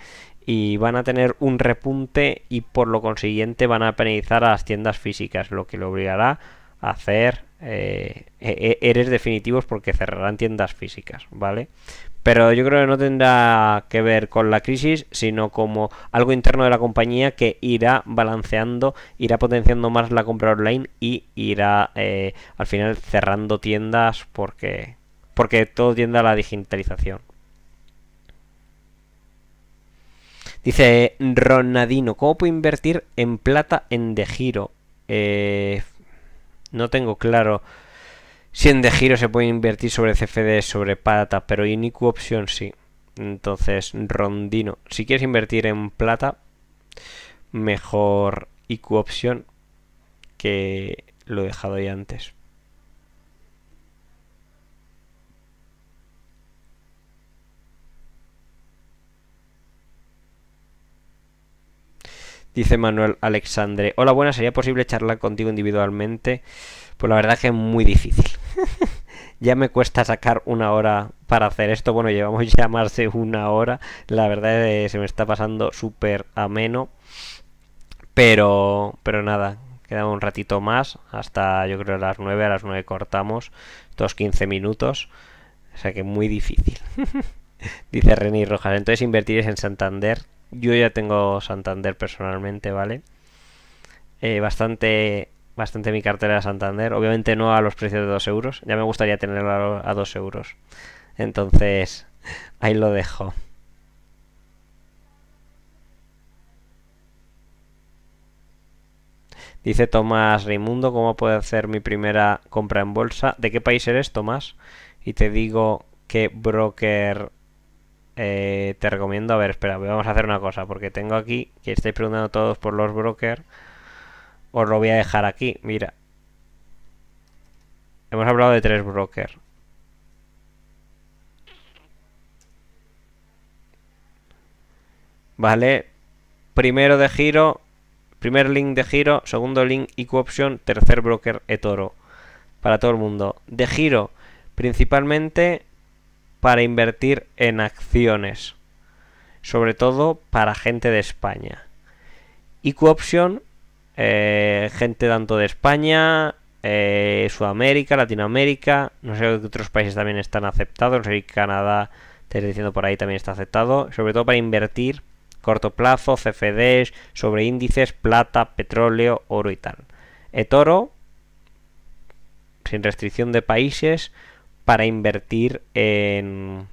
Y van a tener un repunte y por lo consiguiente van a penalizar a las tiendas físicas, lo que lo obligará a hacer eh, e-, e-, eres definitivos porque cerrarán tiendas físicas, ¿vale? Pero yo creo que no tendrá que ver con la crisis, sino como algo interno de la compañía que irá balanceando, irá potenciando más la compra online y irá eh, al final cerrando tiendas porque porque todo tiende a la digitalización. Dice Ronadino, ¿cómo puedo invertir en plata en De Giro? Eh, no tengo claro si en De Giro se puede invertir sobre CFD, sobre plata, pero IQ Option sí. Entonces, Rondino, si quieres invertir en plata, mejor IQ Option que lo he dejado ahí antes. Dice Manuel Alexandre, hola buenas, ¿sería posible charlar contigo individualmente? Pues la verdad es que es muy difícil. ya me cuesta sacar una hora para hacer esto. Bueno, llevamos ya más de una hora. La verdad es que se me está pasando súper ameno. Pero, pero nada, queda un ratito más. Hasta yo creo a las 9. A las 9 cortamos. Estos 15 minutos. O sea que muy difícil. Dice René Rojas. Entonces invertir en Santander. Yo ya tengo Santander personalmente, ¿vale? Eh, bastante bastante mi cartera de Santander. Obviamente no a los precios de 2 euros. Ya me gustaría tenerlo a 2 euros. Entonces, ahí lo dejo. Dice Tomás Raimundo, ¿cómo puedo hacer mi primera compra en bolsa? ¿De qué país eres, Tomás? Y te digo qué broker eh, te recomiendo, a ver, espera, vamos a hacer una cosa, porque tengo aquí, que estáis preguntando todos por los brokers, os lo voy a dejar aquí, mira. Hemos hablado de tres brokers. ¿Vale? Primero de giro, primer link de giro, segundo link equoption, tercer broker eToro. Para todo el mundo. De giro, principalmente para invertir en acciones, sobre todo para gente de España. Y e opción eh, gente tanto de España, eh, Sudamérica, Latinoamérica, no sé qué otros países también están aceptados, no sé Canadá, te estoy diciendo por ahí, también está aceptado, sobre todo para invertir corto plazo, CFDs, sobre índices, plata, petróleo, oro y tal. Etoro, sin restricción de países, para invertir en,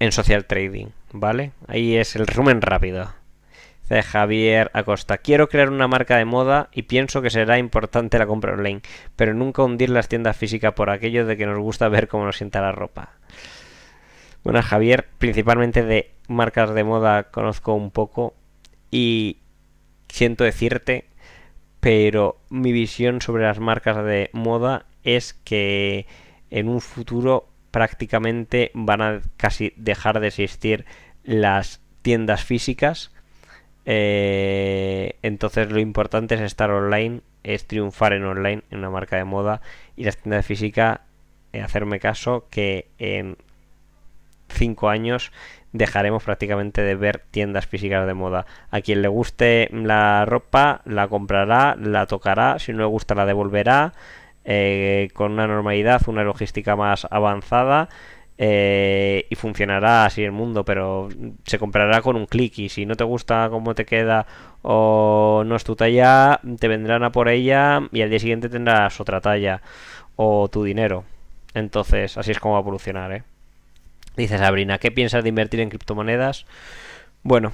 en social trading, ¿vale? Ahí es el resumen rápido. De Javier Acosta. Quiero crear una marca de moda y pienso que será importante la compra online, pero nunca hundir las tiendas físicas por aquello de que nos gusta ver cómo nos sienta la ropa. Bueno, Javier, principalmente de marcas de moda conozco un poco y siento decirte, pero mi visión sobre las marcas de moda es que en un futuro prácticamente van a casi dejar de existir las tiendas físicas. Eh, entonces lo importante es estar online, es triunfar en online, en una marca de moda. Y las tiendas físicas, eh, hacerme caso, que en 5 años dejaremos prácticamente de ver tiendas físicas de moda. A quien le guste la ropa, la comprará, la tocará, si no le gusta la devolverá. Eh, con una normalidad, una logística más avanzada eh, y funcionará así el mundo, pero se comprará con un clic y si no te gusta cómo te queda o no es tu talla, te vendrán a por ella y al día siguiente tendrás otra talla o tu dinero. Entonces, así es como va a evolucionar. Dices ¿eh? Dice Sabrina, ¿qué piensas de invertir en criptomonedas? Bueno,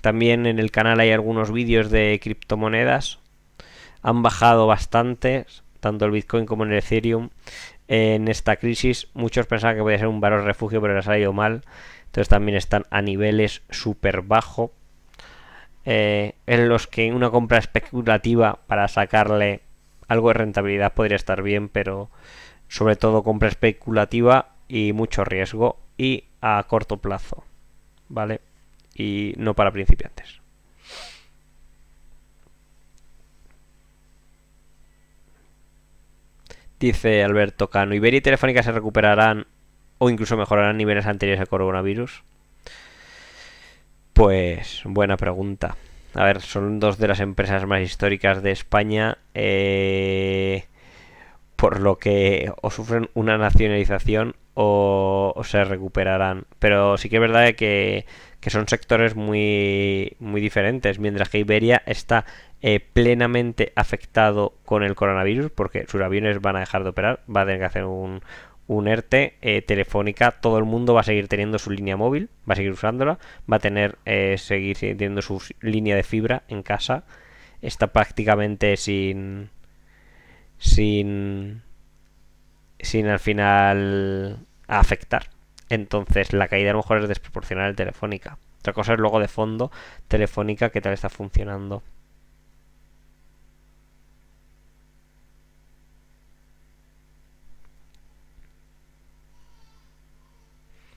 también en el canal hay algunos vídeos de criptomonedas han bajado bastante, tanto el Bitcoin como el Ethereum. En esta crisis muchos pensaban que podía ser un valor refugio, pero les ha ido mal. Entonces también están a niveles súper bajo. Eh, en los que una compra especulativa para sacarle algo de rentabilidad podría estar bien, pero sobre todo compra especulativa y mucho riesgo y a corto plazo, ¿vale? Y no para principiantes. Dice Alberto Cano, Iberia y Telefónica se recuperarán o incluso mejorarán niveles anteriores al coronavirus. Pues buena pregunta. A ver, son dos de las empresas más históricas de España, eh, por lo que o sufren una nacionalización o, se recuperarán. Pero sí que es verdad que que son sectores muy, muy diferentes, mientras que Iberia está eh, plenamente afectado con el coronavirus, porque sus aviones van a dejar de operar, va a tener que hacer un, un ERTE, eh, Telefónica, todo el mundo va a seguir teniendo su línea móvil, va a seguir usándola, va a tener, eh, seguir teniendo su línea de fibra en casa, está prácticamente sin, sin, sin al final afectar. Entonces la caída a lo mejor es desproporcional Telefónica. Otra cosa es luego de fondo Telefónica qué tal está funcionando.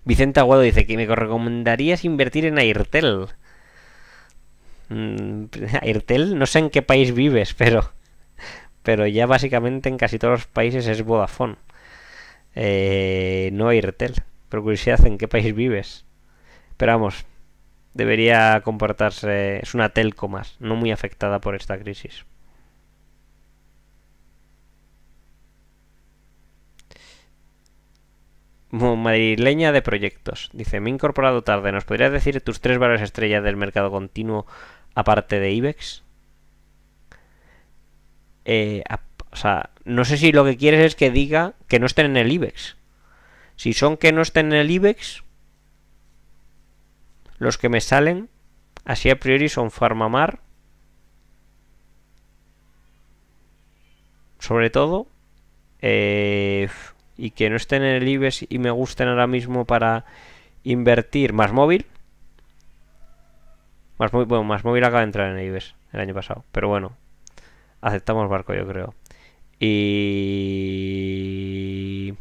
Vicente Aguado dice que me recomendarías invertir en Airtel. Mm, Airtel, no sé en qué país vives, pero, pero ya básicamente en casi todos los países es Vodafone. Eh, no Airtel curiosidad, ¿en qué país vives? Pero vamos, debería comportarse, es una telco más, no muy afectada por esta crisis. Madrileña de proyectos. Dice, me he incorporado tarde. ¿Nos podrías decir tus tres valores estrellas del mercado continuo aparte de IBEX? Eh, o sea, no sé si lo que quieres es que diga que no estén en el IBEX. Si son que no estén en el IBEX, los que me salen, así a priori son Farmamar, sobre todo, eh, y que no estén en el IBEX y me gusten ahora mismo para invertir más móvil. Más móvil, bueno, más móvil acaba de entrar en el IBEX el año pasado, pero bueno, aceptamos barco yo creo. Y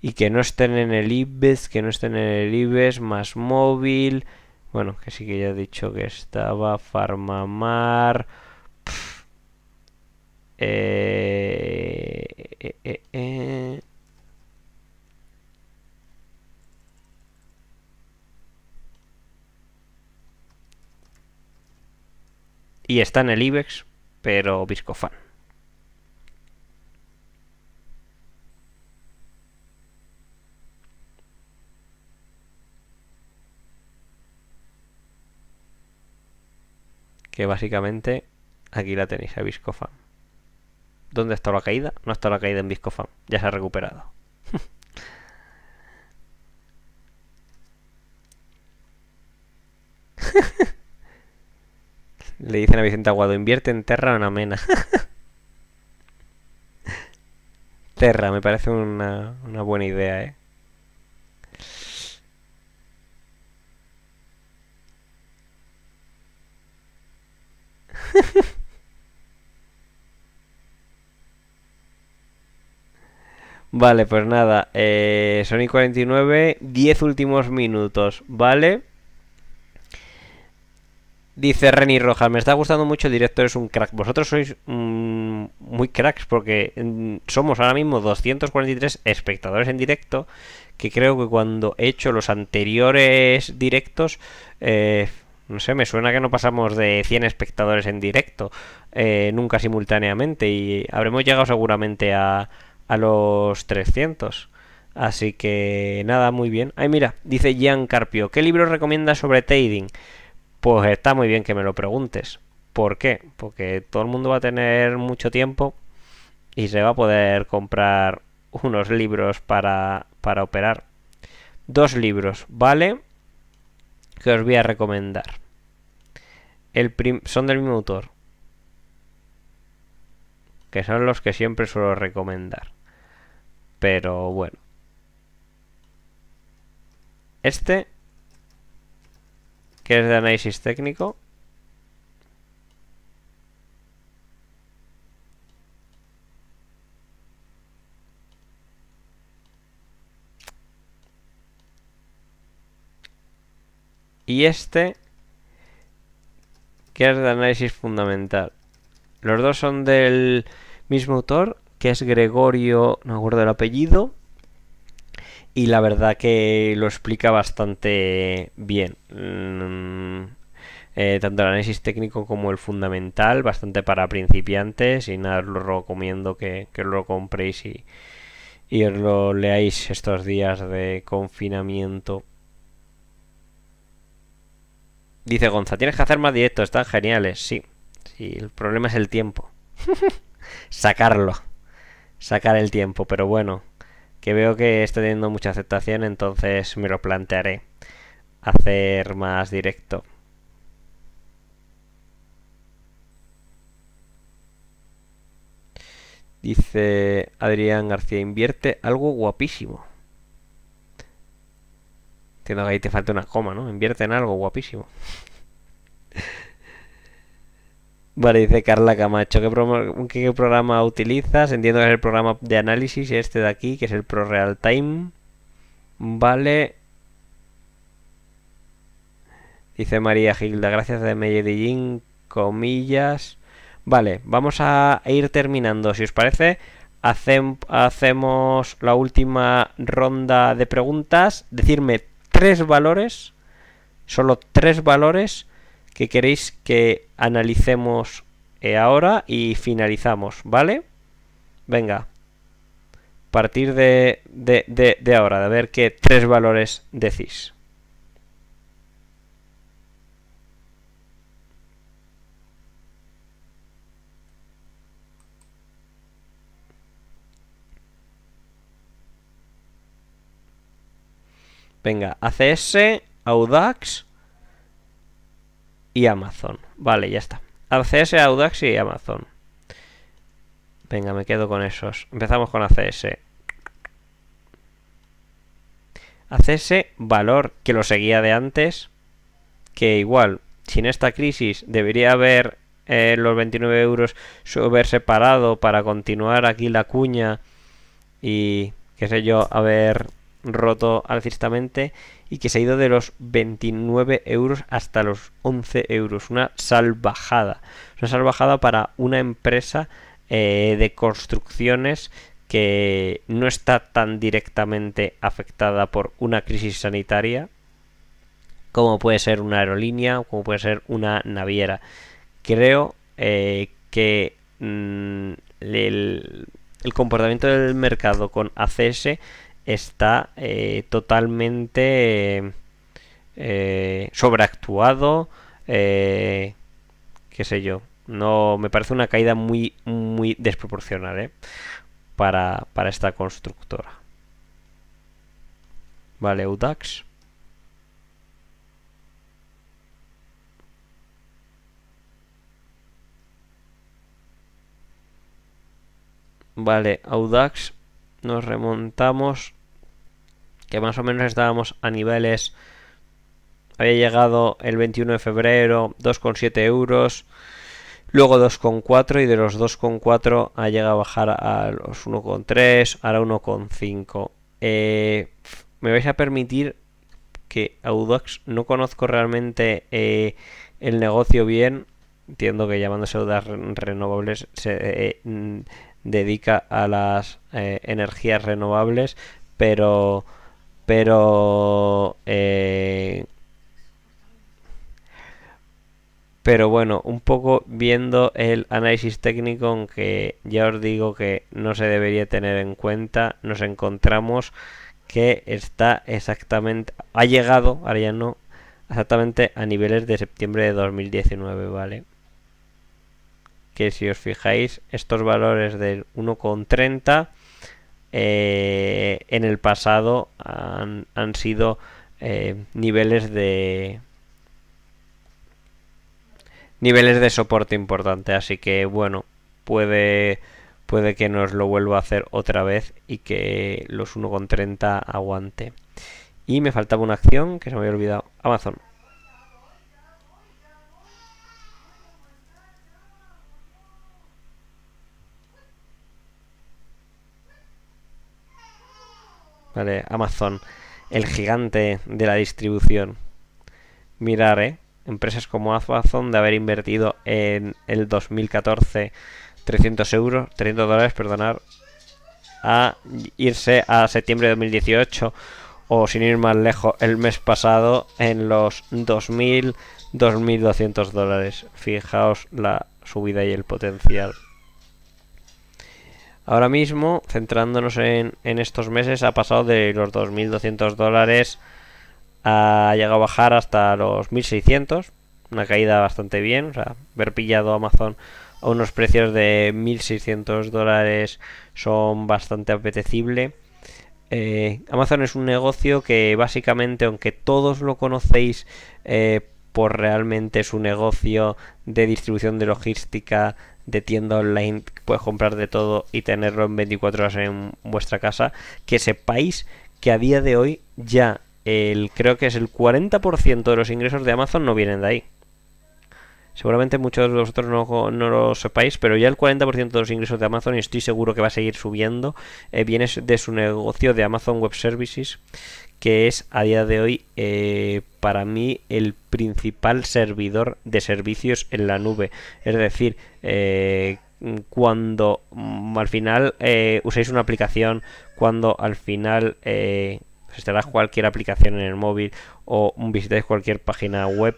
y que no estén en el IBEX, que no estén en el IBEX, más móvil, bueno, que sí que ya he dicho que estaba Farmamar. Eh eh, eh, eh, y está en el IBEX, pero Viscofan. que básicamente aquí la tenéis a Viscofan. ¿Dónde está la caída? No está la caída en Viscofan, ya se ha recuperado. Le dicen a Vicente Aguado, invierte en Terra o en Amena. Terra, me parece una, una buena idea, ¿eh? vale, pues nada. Eh, Sonic 49, 10 últimos minutos, ¿vale? Dice Reni Rojas, me está gustando mucho, el director es un crack. Vosotros sois mm, muy cracks porque mm, somos ahora mismo 243 espectadores en directo, que creo que cuando he hecho los anteriores directos eh, no sé, me suena que no pasamos de 100 espectadores en directo, eh, nunca simultáneamente, y habremos llegado seguramente a, los 300. Así que nada, muy bien. Ay, mira, dice Gian Carpio, ¿qué libro recomiendas sobre trading? Pues está muy bien que me lo preguntes. ¿Por qué? Porque todo el mundo va a tener mucho tiempo y se va a poder comprar unos libros para, para operar. Dos libros, ¿vale? que os voy a recomendar. El son del mismo autor. Que son los que siempre suelo recomendar. Pero bueno. Este, que es de análisis técnico, y este que es de análisis fundamental. Los dos son del mismo autor, que es Gregorio, no acuerdo el apellido, y la verdad que lo explica bastante bien. Mm, eh, tanto el análisis técnico como el fundamental, bastante para principiantes, y nada, os lo recomiendo que, lo compréis y, os lo leáis estos días de confinamiento. Dice Gonza, tienes que hacer más directos, están geniales. Sí, sí, el problema es el tiempo. Sacarlo. Sacar el tiempo, pero bueno, que veo que está teniendo mucha aceptación, entonces me lo plantearé. Hacer más directo. Dice Adrián García, invierte algo guapísimo. Entiendo que ahí te falta una coma, ¿no? Invierte en algo, guapísimo. Vale, dice Carla Camacho, ¿qué, programa utilizas? Entiendo que es el programa de análisis, este de aquí, que es el Pro Real Vale. Dice María Gilda, gracias de Medellín, comillas. Vale, vamos a ir terminando, si os parece. hacemos la última ronda de preguntas. Decirme tres valores, solo tres valores que queréis que analicemos eh, ahora y finalizamos, ¿vale? Venga, a partir de, de ahora, de ver qué tres valores decís. Venga, ACS, Audax y Amazon. Vale, ya está. ACS, Audax y Amazon. Venga, me quedo con esos. Empezamos con ACS. ACS, valor que lo seguía de antes. Que igual, sin esta crisis, debería haber eh, los 29 euros haberse separado para continuar aquí la cuña y qué sé yo, haber roto alcistamente y que se ha ido de los 29 euros hasta los 11 euros. Una salvajada. Una salvajada para una empresa eh, de construcciones que no está tan directamente afectada por una crisis sanitaria como puede ser una aerolínea o como puede ser una naviera. Creo eh, que mm, el, el comportamiento del mercado con ACS está eh, totalmente eh, sobreactuado, eh, qué sé yo. No, me parece una caída muy, muy desproporcional para, esta constructora. Vale, Audax. Vale, Audax, nos remontamos que más o menos estábamos a niveles, había llegado el 21 de febrero 2,7 euros, luego 2,4 y de los 2,4 ha llegado a bajar a los 1,3, ahora 1,5. Eh, me vais a permitir que Audax no conozco realmente eh, el negocio bien. Entiendo que llamándose Audax Renovables se eh, mm, dedica a las energías renovables, pero pero... Eh, pero bueno, un poco viendo el análisis técnico, aunque ya os digo que no se debería tener en cuenta, nos encontramos que está exactamente, ha llegado, ahora ya no, exactamente a niveles de septiembre de 2019, ¿vale? Que si os fijáis, estos valores del 1,30 eh, en el pasado han, sido eh, niveles de niveles de soporte importante así que bueno puede puede que nos lo vuelva a hacer otra vez y que los 1,30 aguante y me faltaba una acción que se me había olvidado Amazon Amazon, el gigante de la distribución. Mirar, ¿eh? Empresas como Amazon de haber invertido en el 2014 300 euros, 300 dólares, perdonar, a irse a septiembre de 2018 o sin ir más lejos el mes pasado en los 2.000, 2.200 dólares. Fijaos la subida y el potencial. Ahora mismo, centrándonos en, estos meses, ha pasado de los 2.200 dólares a llegar a bajar hasta los 1.600, una caída bastante bien, o sea, haber pillado Amazon a unos precios de 1.600 dólares son bastante apetecible. Eh, Amazon es un negocio que básicamente, aunque todos lo conocéis eh, por pues realmente su negocio de distribución de logística, de tienda online, puedes comprar de todo y tenerlo en 24 horas en vuestra casa, que sepáis que a día de hoy ya el, creo que es el 40% de los ingresos de Amazon no vienen de ahí. Seguramente muchos de vosotros no, lo sepáis, pero ya el 40% de los ingresos de Amazon, y estoy seguro que va a seguir subiendo, eh, viene de su negocio de Amazon Web Services, que es a día de hoy eh, para mí el principal servidor de servicios en la nube. Es decir, eh, cuando mm, al final eh, usáis una aplicación, cuando al final estará cualquier aplicación en el móvil o visitáis cualquier página web,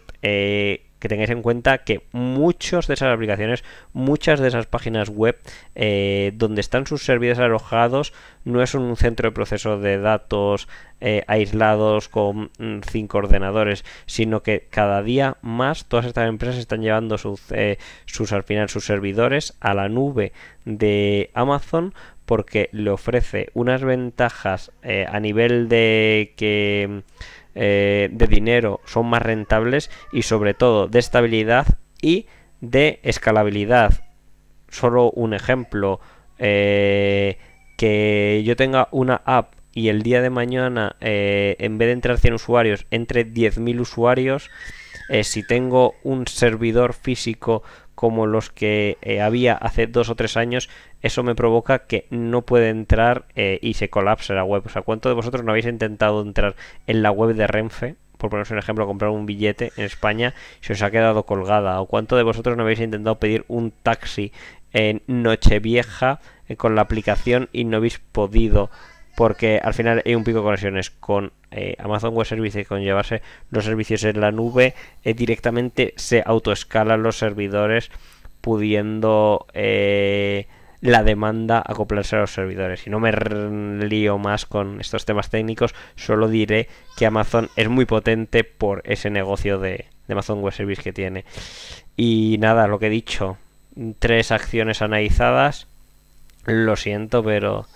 que tengáis en cuenta que muchas de esas aplicaciones, muchas de esas páginas web eh, donde están sus servidores alojados, no es un centro de proceso de datos eh, aislados con mm, cinco ordenadores, sino que cada día más todas estas empresas están llevando sus al final sus servidores a la nube de Amazon porque le ofrece unas ventajas eh, a nivel de que eh, de dinero son más rentables y sobre todo de estabilidad y de escalabilidad. Solo un ejemplo, eh, que yo tenga una app y el día de mañana, eh, en vez de entrar 100 usuarios, entre 10.000 usuarios. si tengo un servidor físico como los que eh, había hace dos o tres años, eso me provoca que no puede entrar eh, y se colapse la web. O sea, cuánto de vosotros no habéis intentado entrar en la web de Renfe? por poneros un ejemplo, comprar un billete en España, y se os ha quedado colgada. ¿O cuánto de vosotros no habéis intentado pedir un taxi en Nochevieja eh, con la aplicación y no habéis podido porque al final hay un pico de conexiones con eh, Amazon Web Services, con llevarse los servicios en la nube, eh, directamente se autoescalan los servidores pudiendo eh, la demanda acoplarse a los servidores. Y no me lío más con estos temas técnicos, solo diré que Amazon es muy potente por ese negocio de, de Amazon Web Service que tiene. Y nada, lo que he dicho, tres acciones analizadas, lo siento, pero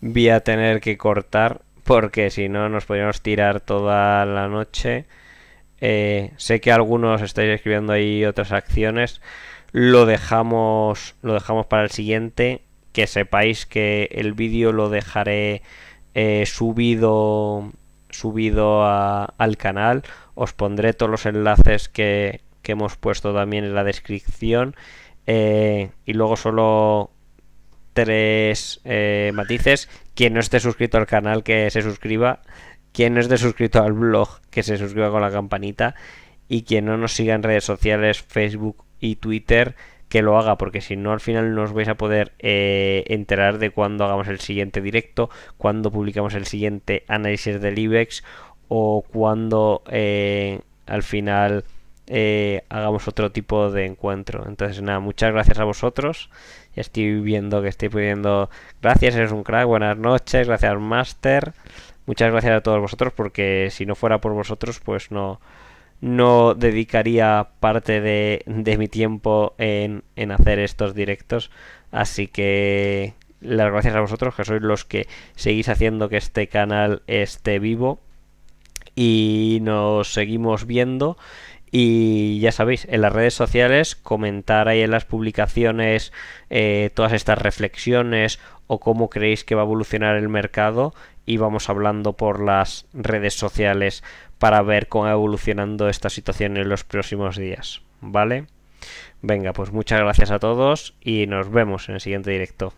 voy a tener que cortar porque si no nos podríamos tirar toda la noche. Eh, sé que algunos estáis escribiendo ahí otras acciones. Lo dejamos, lo dejamos para el siguiente. Que sepáis que el vídeo lo dejaré eh, subido, subido al canal. Os pondré todos los enlaces que, hemos puesto también en la descripción. Eh, y luego solo tres eh, matices. Quien no esté suscrito al canal, que se suscriba. Quien no esté suscrito al blog, que se suscriba con la campanita. Y quien no nos siga en redes sociales, Facebook y Twitter, que lo haga, porque si no al final no os vais a poder eh, enterar de cuando hagamos el siguiente directo, cuando publicamos el siguiente análisis del IBEX o cuándo eh, al final eh, hagamos otro tipo de encuentro. Entonces, nada, muchas gracias a vosotros. Ya estoy viendo que estoy pidiendo gracias, eres un crack, buenas noches, gracias, Master. Muchas gracias a todos vosotros, porque si no fuera por vosotros, pues no, no dedicaría parte de, mi tiempo en, en hacer estos directos. Así que las gracias a vosotros, que sois los que seguís haciendo que este canal esté vivo. Y nos seguimos viendo. Y ya sabéis, en las redes sociales comentar ahí en las publicaciones eh, todas estas reflexiones o cómo creéis que va a evolucionar el mercado y vamos hablando por las redes sociales para ver cómo va evolucionando esta situación en los próximos días. ¿Vale? Venga, pues muchas gracias a todos y nos vemos en el siguiente directo.